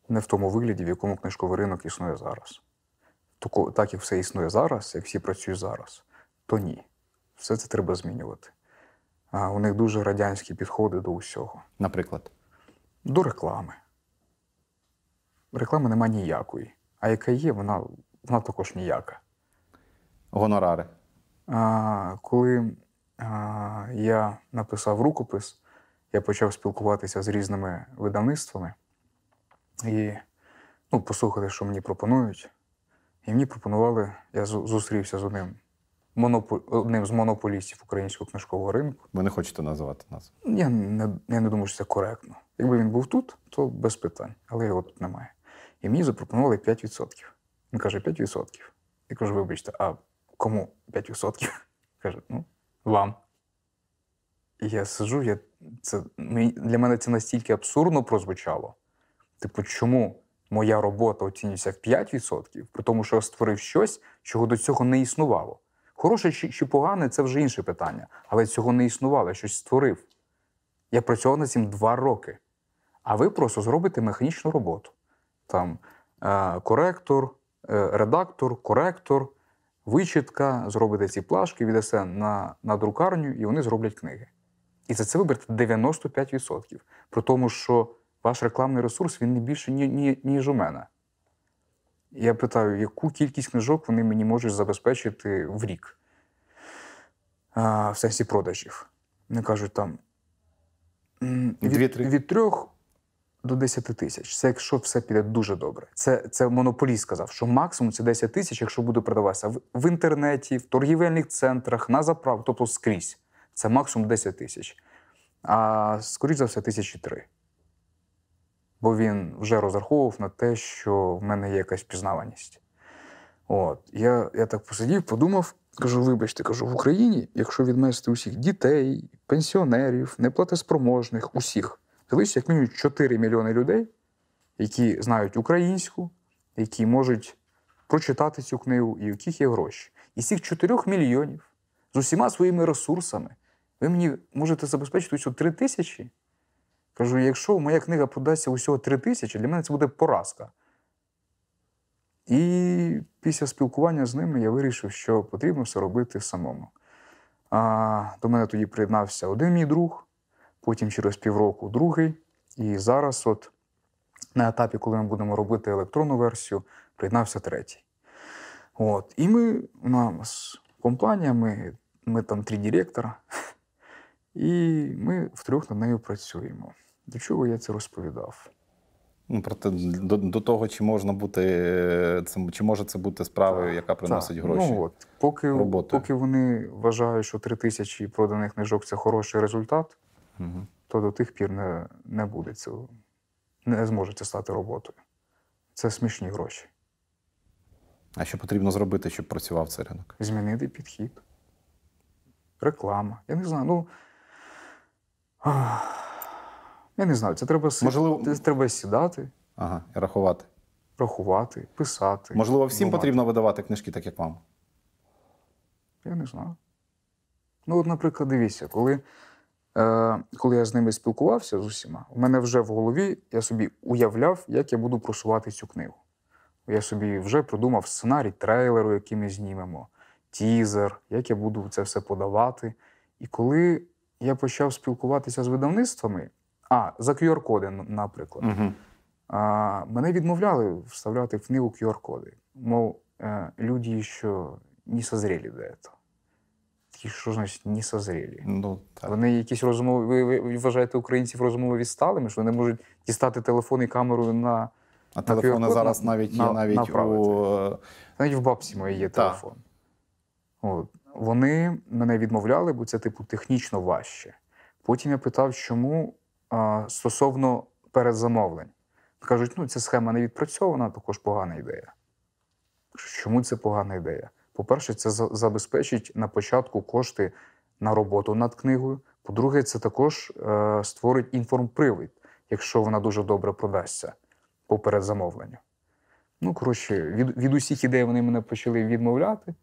S2: не в тому вигляді, в якому книжковий ринок існує зараз. Так як все існує зараз, як всі працюють зараз, то ні. Все це треба змінювати. А У них дуже радянські підходи до усього. Наприклад, до реклами. Реклами нема ніякої. А яка є, вона вона також ніяка. Гонорари. А, Коли я написав рукопис, я почав спілкуватися з різними видавництвами і ну, послухати, що мені пропонують. І мені пропонували, я зустрівся з одним одним з монополістів українського книжкового ринку. Ви не хочете називати нас? Я не я не думаю, що це коректно. Якби він був тут, то без питань, але його тут немає. І мені запропонували 5%. Він каже, 5%. Я кажу, вибачте, а кому 5%? Каже, ну, вам. я сижу, я, це, для мене це настільки абсурдно прозвучало. Типу, чому моя робота оцінюється в 5%, при тому, що я створив щось, чого до цього не існувало. Хороше чи, чи погане це вже інше питання, але цього не існувало, я щось створив. Я працював над цим два роки. А ви просто зробите механічну роботу. Там е, коректор, е, редактор, коректор, вичітка, зробите ці плашки, віддасте на на друкарню, і вони зроблять книги. І за це виберте 95%. При тому, що ваш рекламний ресурс він не більше, ні, ні, ніж у мене. Я питаю, яку кількість книжок вони мені можуть забезпечити в рік а, в сенсі продажів. Вони кажуть там від від трьох до 10 тисяч. Це якщо все піде дуже добре. Це це монополіст сказав, що максимум це 10 тисяч, якщо буде продаватися в, в інтернеті, в торгівельних центрах, на заправках, тобто скрізь. Це максимум 10 тисяч. А скоріш за все, тисячі три. Бо він вже розраховував на те, що в мене є якась пізнаваність. От. Я я так посидів, подумав, кажу: вибачте, кажу, в Україні, якщо відмести усіх дітей, пенсіонерів, неплатоспроможних, усіх, залишиться як мінімум 4 мільйони людей, які знають українську, які можуть прочитати цю книгу, і у яких є гроші. І з цих 4 мільйонів з усіма своїми ресурсами ви мені можете забезпечити усього 3 тисячі. Кажу, якщо моя книга продасться усього 3 тисячі, для мене це буде поразка. І після спілкування з ними я вирішив, що потрібно все робити самому. А, До мене тоді приєднався один мій друг, потім через півроку другий. І зараз, от на етапі, коли ми будемо робити електронну версію, приєднався третій. От. І ми у нас компанія, ми там три директора, і ми втрьох над нею працюємо. До чого я це розповідав?
S1: Ну, проте до, до того, чи можна бути е, чи може це бути справою, яка приносить так. Ну, гроші. Ну, от. Поки поки вони вважають, що три тисячі проданих книжок це хороший
S2: результат, угу. то до тих пір не не буде цього, не зможете стати роботою. Це смішні гроші. А що потрібно зробити, щоб працював цей ринок? Змінити підхід. Реклама. Я не знаю, ну. Я не знаю, це треба Можливо... Це треба сідати.
S1: Ага, і рахувати. Рахувати,
S2: писати. Можливо, всім думати. потрібно
S1: видавати книжки, так як вам?
S2: Я не знаю. Ну, от, наприклад, дивіться, коли Е, коли я з ними спілкувався з усіма, в мене вже в голові я собі уявляв, як я буду просувати цю книгу. Я собі вже придумав сценарій трейлеру, який ми знімемо, тізер, як я буду це все подавати. І коли я почав спілкуватися з видавництвами, а за QR-коди, наприклад, угу. а, мене відмовляли вставляти в книгу QR-коди. Мов, е, люди, що не созрели до этого які що значить не созрілі. Ну так. вони якісь розумові. Ви, ви вважаєте українців розумово відсталими, що вони можуть дістати телефон і камеру на А на телефони зараз навіть є навіть направити. у навіть в бабці моїй є телефон. От. Вони мене відмовляли, бо це типу технічно важче. Потім я питав, чому а, стосовно передзамовлень. Кажуть, ну ця схема не відпрацьована, також погана ідея. Чому це погана ідея? По-перше, це забезпечить на початку кошти на роботу над книгою. По-друге, це також е, створить інформпривід, якщо вона дуже добре продасться поперед передзамовленню. Ну, коротше, від від усіх ідей вони мене почали відмовляти.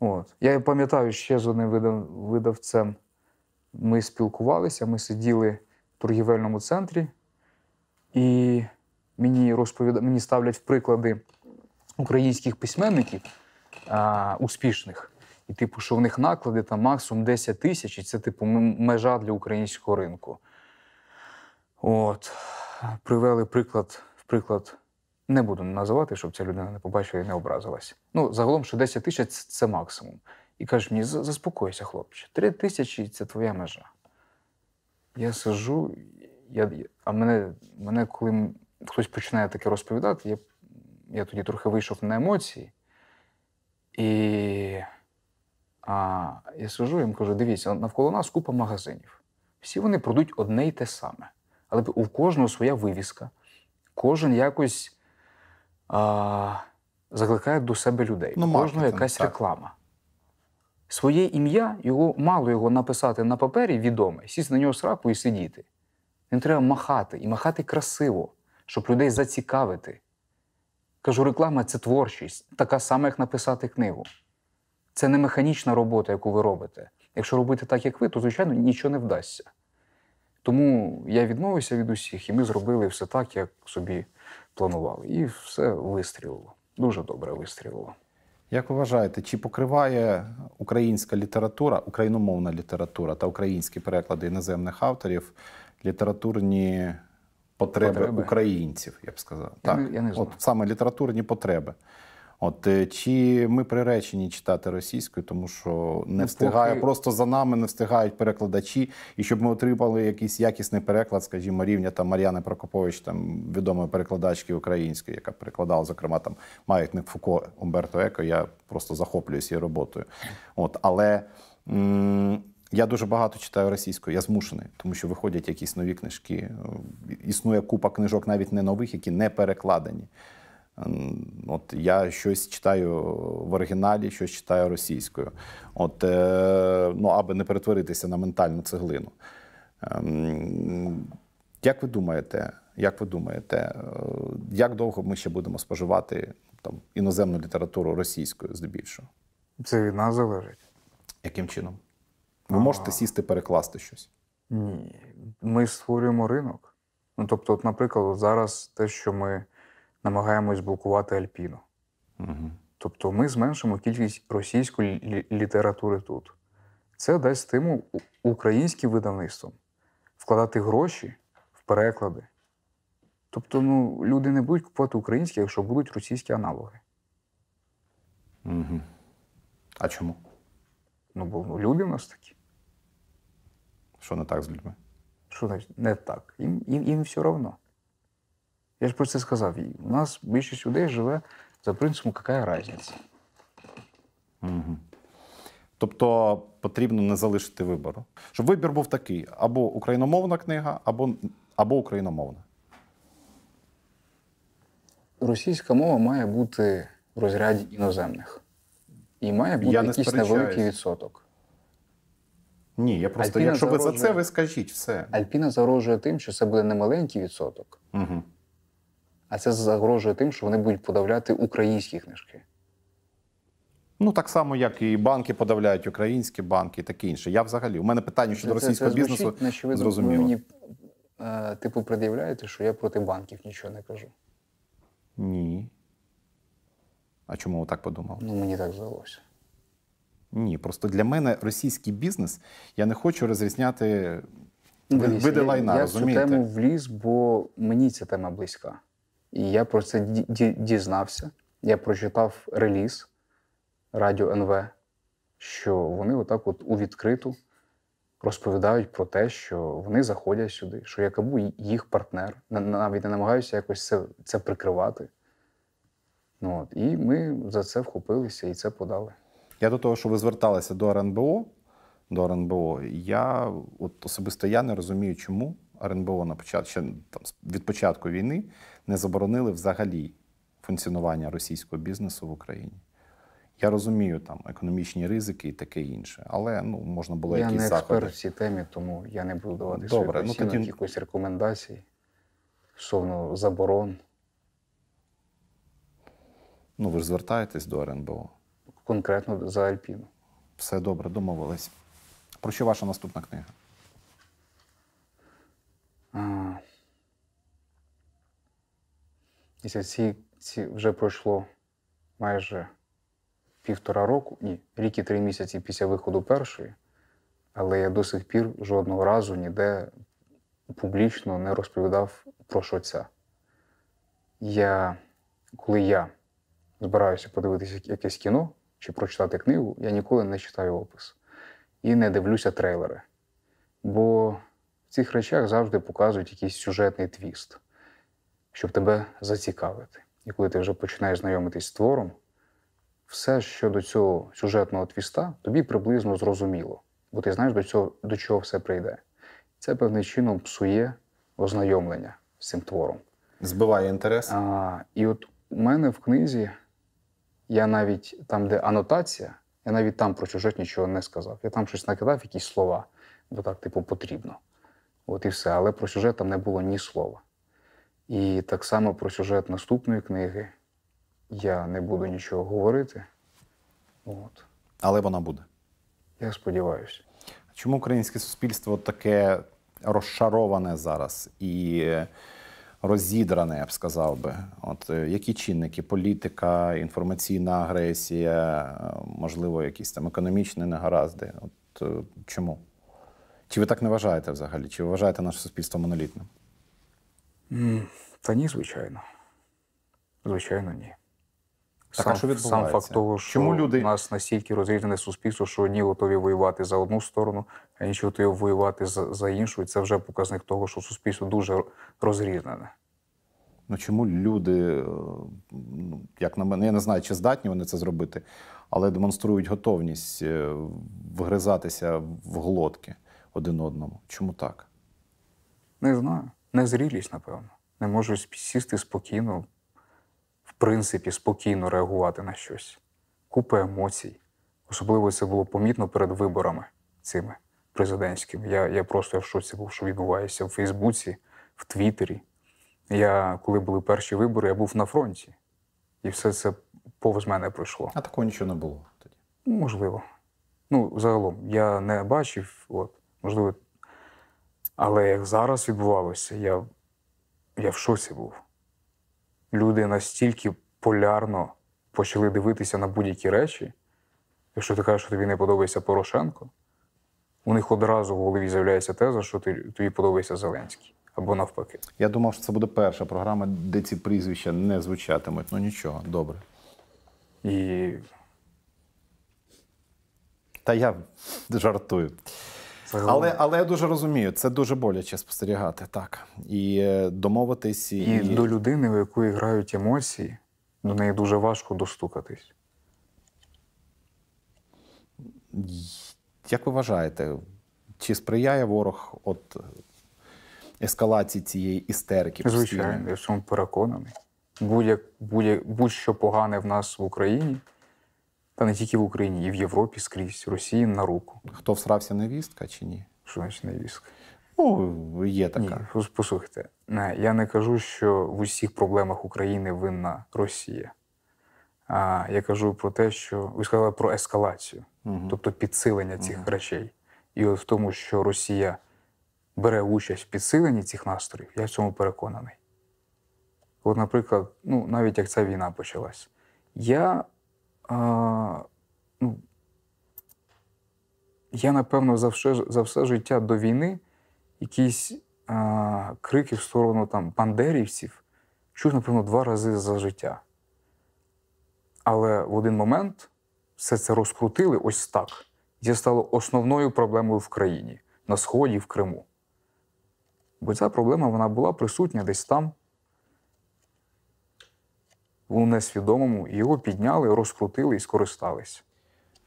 S2: От. Я пам'ятаю, ще з одним видав, видавцем ми спілкувалися, ми сиділи в торгівельному центрі, і мені розповіда... мені ставлять приклади українських письменників а, успішних. І, типу, що в них наклади там максимум 10 тисяч, і це, типу, межа для українського ринку. От. Привели приклад, в приклад. Не буду називати, щоб ця людина не побачила і не образилась. Ну, загалом, що 10 тисяч це максимум. І каже мені, заспокойся, хлопче, 3 тисячі це твоя межа. Я сижу, я, а мене, мене коли хтось починає таке розповідати, я я тоді трохи вийшов на емоції. І а, я сижу їм кажу: дивіться, навколо нас купа магазинів. Всі вони продають одне й те саме. Але у кожного своя вивіска, кожен якось а, закликає до себе людей, ну, кожного якась так. реклама. Своє ім'я його мало його написати на папері відоме, сісти на нього сраку і сидіти. Він треба махати і махати красиво, щоб людей зацікавити. Кажу, реклама це творчість, така сама, як написати книгу. Це не механічна робота, яку ви робите. Якщо робити так, як ви, то, звичайно, нічого не вдасться. Тому я відмовився від усіх, і ми зробили все так, як собі
S1: планували. І все вистрілило. Дуже добре вистрілило. Як ви вважаєте, чи покриває українська література, україномовна література та українські переклади іноземних авторів літературні потреби, потреби українців, я б сказав. Я так, я не знаю. От саме літературні потреби. От е, чи ми приречені читати російською, тому що не ну, встигає Поки... просто за нами, не встигають перекладачі, і щоб ми отримали якийсь якісний переклад, скажімо, рівня там Мар'яни Прокопович, там відомої перекладачки української, яка перекладала, зокрема, там маятник Фуко Умберто Еко. Я просто захоплююсь її роботою. От але. Я дуже багато читаю російською, я змушений, тому що виходять якісь нові книжки. Е, існує купа книжок, навіть не нових, які не перекладені. Ем, от Я щось читаю в оригіналі, щось читаю російською. От, е, ну, Аби не перетворитися на ментальну цеглину. Ем, як ви думаєте, як ви думаєте, е, як довго ми ще будемо споживати там, іноземну літературу російською здебільшого?
S2: Це від нас залежить. Яким чином?
S1: Ви ага. можете сісти перекласти щось?
S2: Ні. Ми створюємо ринок. Ну, Тобто, от, наприклад, зараз те, що ми намагаємось блокувати Альпіну. Угу. Тобто ми зменшимо кількість російської лі- літератури тут. Це дасть стимул українським видавництвам вкладати гроші в переклади. Тобто, ну, люди не будуть купувати українські, якщо будуть російські аналоги. Угу. А чому? Ну, бо ну, люди в нас такі. Що не так з людьми? Що значить не так? Їм, їм, їм все одно. Я ж про це
S1: сказав. У нас більшість людей живе за принципом, яка різниця. Угу. Тобто потрібно не залишити вибору. Щоб вибір був такий: або україномовна книга, або, або україномовна.
S2: Російська мова має бути в розряді іноземних. І має бути Я якийсь невеликий відсоток.
S1: Ні, я просто, Альпіна якщо загрожує... ви за це, ви
S2: скажіть все. Альпіна загрожує тим, що це буде не маленький відсоток, угу. а це загрожує тим, що вони будуть подавляти українські книжки.
S1: Ну, так само, як і банки подавляють українські банки і таке інше. Я взагалі. У мене питання щодо російського це бізнесу. Звучить, зрозуміло. мені,
S2: е, типу, пред'являєте, що я проти банків нічого не кажу.
S1: Ні. А чому ви так подумали? Ну, мені
S2: так здалося.
S1: Ні, просто для мене російський бізнес я не хочу розрізняти ну, Дивіться, види лайна. Я розумієте? Я цю тему
S2: вліз, бо мені ця тема близька. І я про це дізнався. Я прочитав реліз Радіо НВ, що вони отак от у відкриту розповідають про те, що вони заходять сюди, що якабу їх партнер. Навіть не намагаюся якось це це прикривати. Ну, от, І ми за це вхопилися і це подали.
S1: Я до того, що ви зверталися до РНБО, до РНБО, я от особисто я не розумію, чому РНБО на початку ще там від початку війни не заборонили взагалі функціонування російського бізнесу в Україні. Я розумію там економічні ризики і таке інше, але ну можна було я якісь заходи. Я не експерт в цій темі, тому я не буду давати Добре, ну, тоді... якихось рекомендацій стосовно заборон. Ну ви ж звертаєтесь до РНБО конкретно за Альпіну. Все добре, домовились. Про що ваша наступна книга?
S2: Після ці, ці вже пройшло майже півтора року, ні, рік і три місяці після виходу першої, але я до сих пір жодного разу ніде публічно не розповідав про що ця. Я, коли я збираюся подивитися якесь кіно, чи прочитати книгу, я ніколи не читаю опис і не дивлюся трейлери. Бо в цих речах завжди показують якийсь сюжетний твіст, щоб тебе зацікавити. І коли ти вже починаєш знайомитись з твором, все щодо цього сюжетного твіста тобі приблизно зрозуміло, бо ти знаєш, до цього, до чого все прийде. Це певним чином псує ознайомлення з цим твором. Збиває інтерес. А, І от у мене в книзі я навіть там, де анотація, я навіть там про сюжет нічого не сказав. Я там щось накидав, якісь слова, бо так, типу, потрібно. От і все. Але про сюжет там не було ні слова. І так само про сюжет наступної книги я не буду нічого говорити.
S1: От. Але вона буде. Я сподіваюся. Чому українське суспільство таке розшароване зараз? І розідране, я б сказав би. От е, які чинники? Політика, інформаційна агресія, е, можливо, якісь там економічні негаразди. От е, чому? Чи ви так не вважаєте взагалі? Чи вважаєте наше суспільство монолітним? Та ні, звичайно. Звичайно, ні. Так, сам, що Сам факт того, що Чому люди... у нас
S2: настільки розрізне суспільство, що одні готові воювати за одну сторону, а інші готові воювати за, за іншу. І це вже показник того, що суспільство дуже розрізнене.
S1: Ну чому люди, е, ну, як на мене, я не знаю, чи здатні вони це зробити, але демонструють готовність е, вгризатися в глотки один одному. Чому так?
S2: Не знаю. Незрілість, напевно.
S1: Не можуть сісти
S2: спокійно, принципі спокійно реагувати на щось, купа емоцій. Особливо це було помітно перед виборами цими президентськими. Я я просто в шоці був, що відбувається в Фейсбуці, в Твіттері. Я, коли були перші вибори, я був на фронті, і все це повз мене пройшло. А такого нічого не було тоді? Ну, можливо. Ну, загалом, я не бачив, от, можливо. Але як зараз відбувалося, я, я в шоці був люди настільки полярно почали дивитися на будь-які речі, якщо ти кажеш, що тобі не подобається Порошенко, у них одразу в голові з'являється теза, що тобі подобається Зеленський. Або навпаки.
S1: Я думав, що це буде перша програма, де ці прізвища не звучатимуть. Ну нічого, добре. І... Та я жартую. Але але я дуже розумію, це дуже боляче спостерігати, так. І е, домовитись. І, і до людини, в якої грають емоції, до неї дуже важко достукатись. Як ви вважаєте, чи сприяє ворог от ескалації цієї істерики? Звичайно, я в цьому переконаний.
S2: Будь-що погане в нас в Україні. Та не тільки в Україні, і в Європі скрізь Росії на руку. Хто всрався невістка чи ні? Що значить невістка? Ну, є така. Ні, Послухайте, я не кажу, що в усіх проблемах України винна Росія. А я кажу про те, що ви сказали про ескалацію, угу. тобто підсилення цих угу. речей. І от в тому, що Росія бере участь в підсиленні цих настроїв, я в цьому переконаний. От, наприклад, ну навіть як ця війна почалась, я а, ну, Я, напевно, за все за все життя до війни якісь а, крики в сторону там бандерівців чув, напевно, два рази за життя. Але в один момент все це розкрутили ось так. Це стало основною проблемою в країні на Сході, в Криму. Бо ця проблема вона була присутня десь там
S1: у несвідомому, його підняли, розкрутили і скористалися.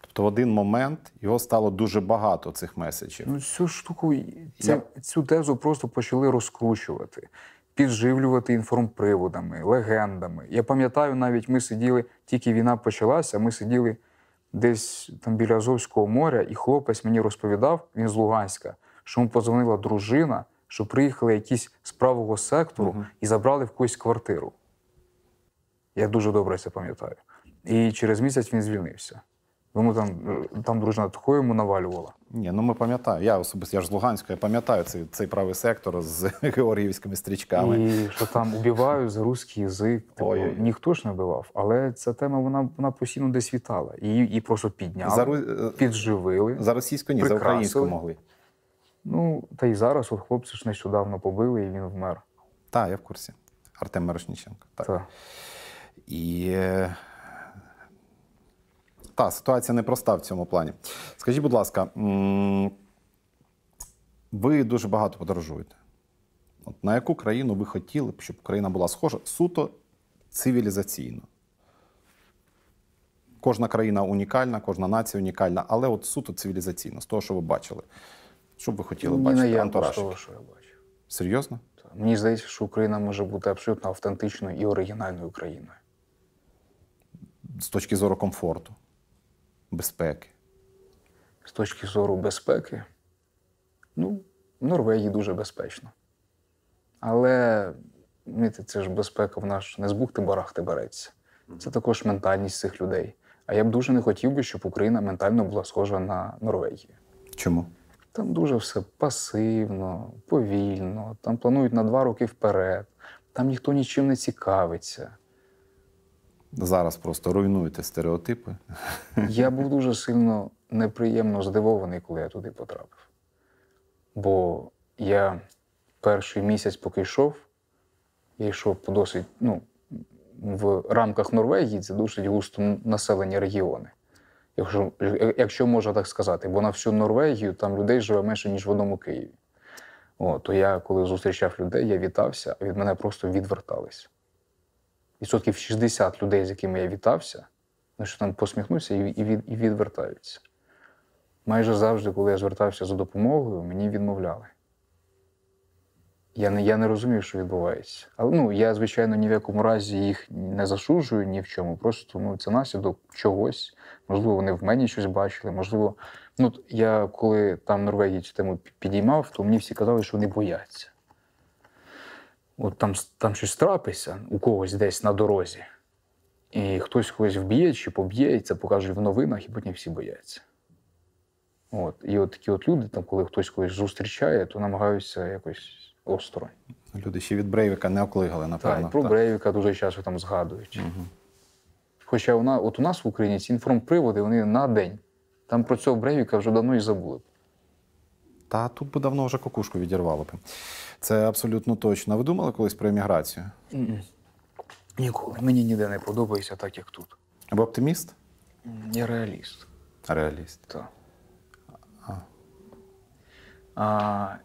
S1: Тобто в один момент його стало дуже багато цих меседжів. Ну, Цю штуку, ця,
S2: Я... цю тезу просто почали розкручувати, підживлювати інформприводами, легендами. Я пам'ятаю, навіть ми сиділи, тільки війна почалася, ми сиділи десь там біля Азовського моря, і хлопець мені розповідав, він з Луганська, що йому подзвонила дружина, що приїхали якісь з правого сектору угу. і забрали в когось квартиру. Я дуже добре це пам'ятаю. І через місяць він звільнився.
S1: Йому там там дружина такою йому навалювала. Ні, ну ми пам'ятаю. Я особисто я ж з Луганська, я пам'ятаю цей цей правий сектор з георгіївськими стрічками. І що там убивають за русський
S2: язик. Типу, Ой. Ніхто ж не вбивав, але ця тема вона вона постійно десь вітала. Її і просто підняли,
S1: за, підживили. За російську ні, прикрасили. за українську могли.
S2: Ну, та й зараз от хлопці ж нещодавно побили, і він вмер. Так, я в курсі. Артем Мирошніченко.
S1: Так. Та. І та ситуація непроста в цьому плані. Скажіть, будь ласка, ви дуже багато подорожуєте. От На яку країну ви хотіли б, щоб Україна була схожа суто цивілізаційно? Кожна країна унікальна, кожна нація унікальна, але от суто цивілізаційно, з того, що ви бачили. Що б ви хотіли Ні, бачити? Я з того,
S2: що я бачив.
S1: Серйозно? Мені здається, що Україна може бути абсолютно автентичною
S2: і оригінальною країною
S1: з точки зору комфорту, безпеки? З точки зору безпеки, ну,
S2: в Норвегії дуже безпечно. Але це ж безпека в нас не з бухти-барахти береться. Це також ментальність цих людей. А я б дуже не хотів би, щоб Україна ментально була схожа на Норвегію. Чому? Там дуже все пасивно, повільно, там планують на два роки вперед, там ніхто нічим не цікавиться
S1: зараз просто руйнуєте стереотипи.
S2: Я був дуже сильно неприємно здивований, коли я туди потрапив. Бо я перший місяць, поки йшов, я йшов по досить, ну, в рамках Норвегії це досить густо населені регіони. Якщо якщо можна так сказати, бо на всю Норвегію там людей живе менше, ніж в одному Києві. О, то я, коли зустрічав людей, я вітався, а від мене просто відвертались відсотків 60 людей, з якими я вітався, ну що там посміхнувся і і, відвертаються. Майже завжди, коли я звертався за допомогою, мені відмовляли. Я не я не розумів, що відбувається. Але ну, я, звичайно, ні в якому разі їх не засуджую ні в чому. Просто ну, це наслідок чогось. Можливо, вони в мені щось бачили. Можливо, ну я коли там Норвегії цю тему підіймав, то мені всі казали, що вони бояться от там там щось трапиться у когось десь на дорозі, і хтось когось вб'є чи поб'є, і це покажуть в новинах, і потім всі бояться. От. І от такі от люди, там, коли хтось когось зустрічає, то намагаються якось осторонь.
S1: Люди ще від Брейвіка не оклигали, напевно. Так, і про так.
S2: Брейвіка дуже часто там згадують. Угу. Хоча вона, от у нас в Україні ці інформприводи вони на день. Там про цього Брейвіка вже давно і забули. б.
S1: Та тут би давно вже кокушку відірвало б. Це абсолютно точно. ви думали колись про еміграцію? Ні. Ніколи. Мені ніде не подобається, так як тут. ви оптиміст? Я реаліст. Реаліст. Так. А. А...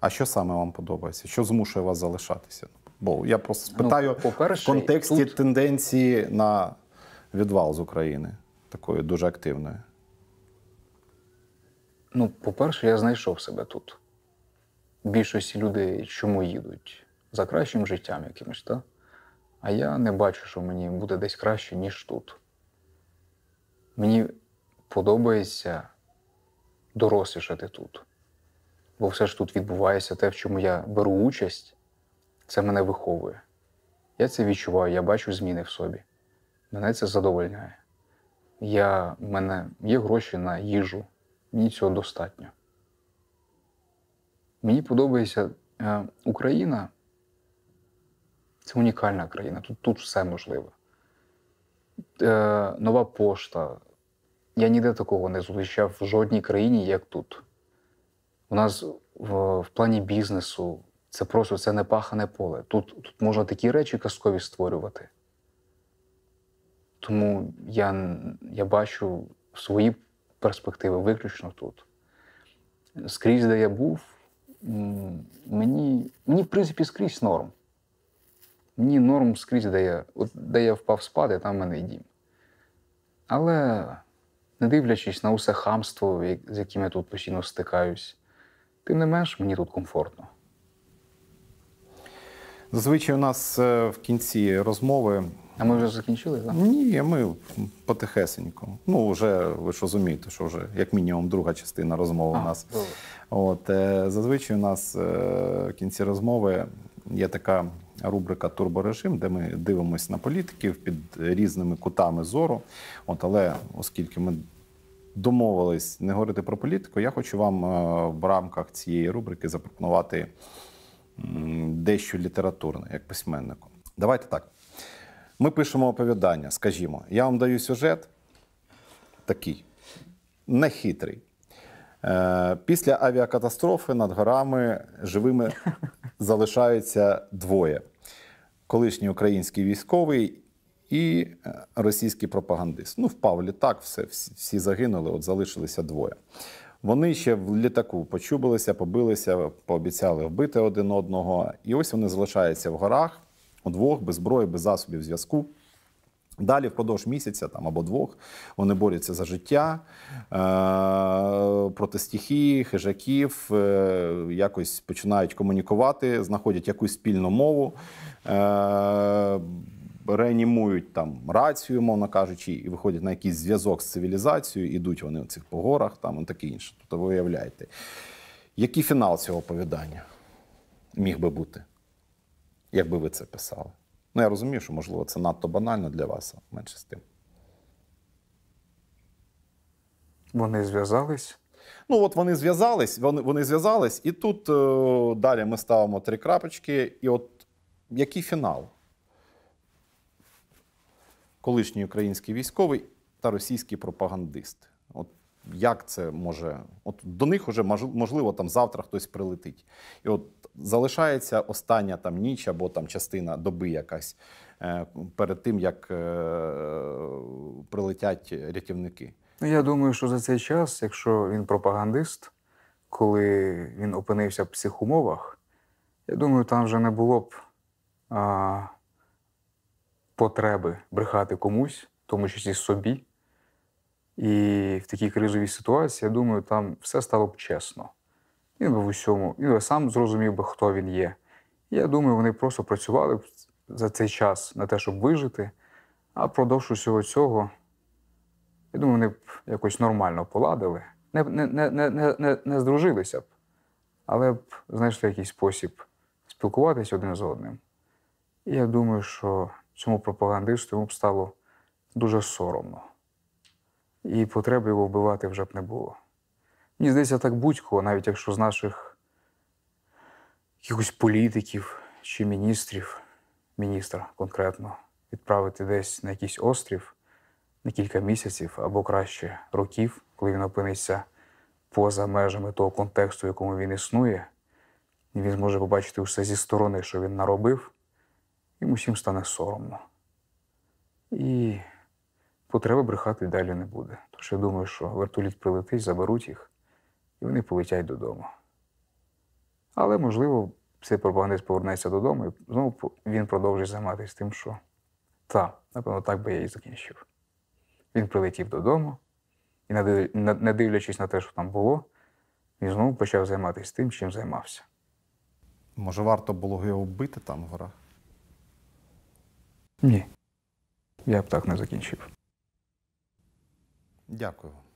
S1: а що саме вам подобається? Що змушує вас залишатися? Бо я просто питаю ну, в контексті тут... тенденції на відвал з України, такої дуже активної. Ну, по-перше, я знайшов себе тут
S2: більшості людей чому їдуть? За кращим життям якимось, так? А я не бачу, що мені буде десь краще, ніж тут. Мені подобається дорослішати тут. Бо все ж тут відбувається те, в чому я беру участь, це мене виховує. Я це відчуваю, я бачу зміни в собі. Мене це задовольняє. Я, мене є гроші на їжу, мені цього достатньо. Мені подобається е, Україна це унікальна країна. Тут тут все можливе. Е, нова пошта. Я ніде такого не зустрічав в жодній країні, як тут. У нас в, в плані бізнесу це просто це пахане поле. Тут, тут можна такі речі казкові створювати. Тому я я бачу свої перспективи виключно тут. Скрізь, де я був, мені, мені, в принципі, скрізь норм. Мені норм скрізь дає, от де я впав спати, там в мене й дім. Але не дивлячись на усе хамство, з яким я тут постійно стикаюсь, тим не менш мені тут комфортно.
S1: Зазвичай у нас е, в кінці розмови а ми вже закінчили? так? Ні, ми потихесенько. Ну, вже ви ж розумієте, що вже як мінімум друга частина розмови а, у нас. От, е, Зазвичай у нас е, кінці розмови є така рубрика Турборежим, де ми дивимося на політиків під різними кутами зору. От, Але оскільки ми домовились не говорити про політику, я хочу вам е, в рамках цієї рубрики запропонувати м, дещо літературне, як письменнику. Давайте так. Ми пишемо оповідання, скажімо, я вам даю сюжет такий, нехитрий. Е, після авіакатастрофи над горами живими залишаються двоє: колишній український військовий і е, російський пропагандист. Ну, впав літак, все, всі загинули, от залишилися двоє. Вони ще в літаку почубилися, побилися, пообіцяли вбити один одного. І ось вони залишаються в горах двох, без зброї, без засобів зв'язку. Далі, впродовж місяця там або двох, вони борються за життя е- проти стихії, хижаків, е якось починають комунікувати, знаходять якусь спільну мову. Е- Реанімують там рацію, мовно кажучи, і виходять на якийсь зв'язок з цивілізацією, ідуть вони в цих погорах, там і таке інше. Тобто ви уявляєте, який фінал цього оповідання міг би бути? якби ви це писали. Ну, я розумію, що, можливо, це надто банально для вас, менше з тим. Вони зв'язались? Ну, от вони зв'язались, вони вони зв'язались, і тут е, далі ми ставимо три крапочки. І от який фінал? Колишній український військовий та російський пропагандист. От як це може? От до них уже можливо там завтра хтось прилетить. І от залишається остання там ніч або там частина доби якась е, перед тим, як е, прилетять рятівники. Ну,
S2: я думаю, що за цей час, якщо він пропагандист, коли він опинився в цих умовах, я думаю, там вже не було б а, потреби брехати комусь, в тому числі собі. І в такій кризовій ситуації, я думаю, там все стало б чесно він би усьому, і сам зрозумів би, хто він є. Я думаю, вони просто працювали за цей час на те, щоб вижити, а продовж усього цього, я думаю, вони б якось нормально поладили. Не не, не, не, не, не здружилися б, але б знайшли якийсь спосіб спілкуватися один з одним. І я думаю, що цьому пропагандисту йому б стало дуже соромно. І потреби його вбивати вже б не було. Мені здається, так будь-кого, навіть якщо з наших якихось політиків чи міністрів, міністра конкретно, відправити десь на якийсь острів на кілька місяців або краще років, коли він опиниться поза межами того контексту, в якому він існує, і він зможе побачити усе зі сторони, що він наробив, йому всім стане соромно. І потреби брехати далі не буде. Тож я думаю, що вертоліт прилетить, заберуть їх і вони полетять додому. Але, можливо, цей пропагандист повернеться додому, і знову він продовжить займатися тим, що та, напевно, так би я і закінчив. Він прилетів додому, і, не дивлячись на те, що там було, він знову почав займатися тим, чим займався.
S1: Може, варто було його вбити там в горах?
S2: Ні. Я б так не
S1: закінчив. Дякую.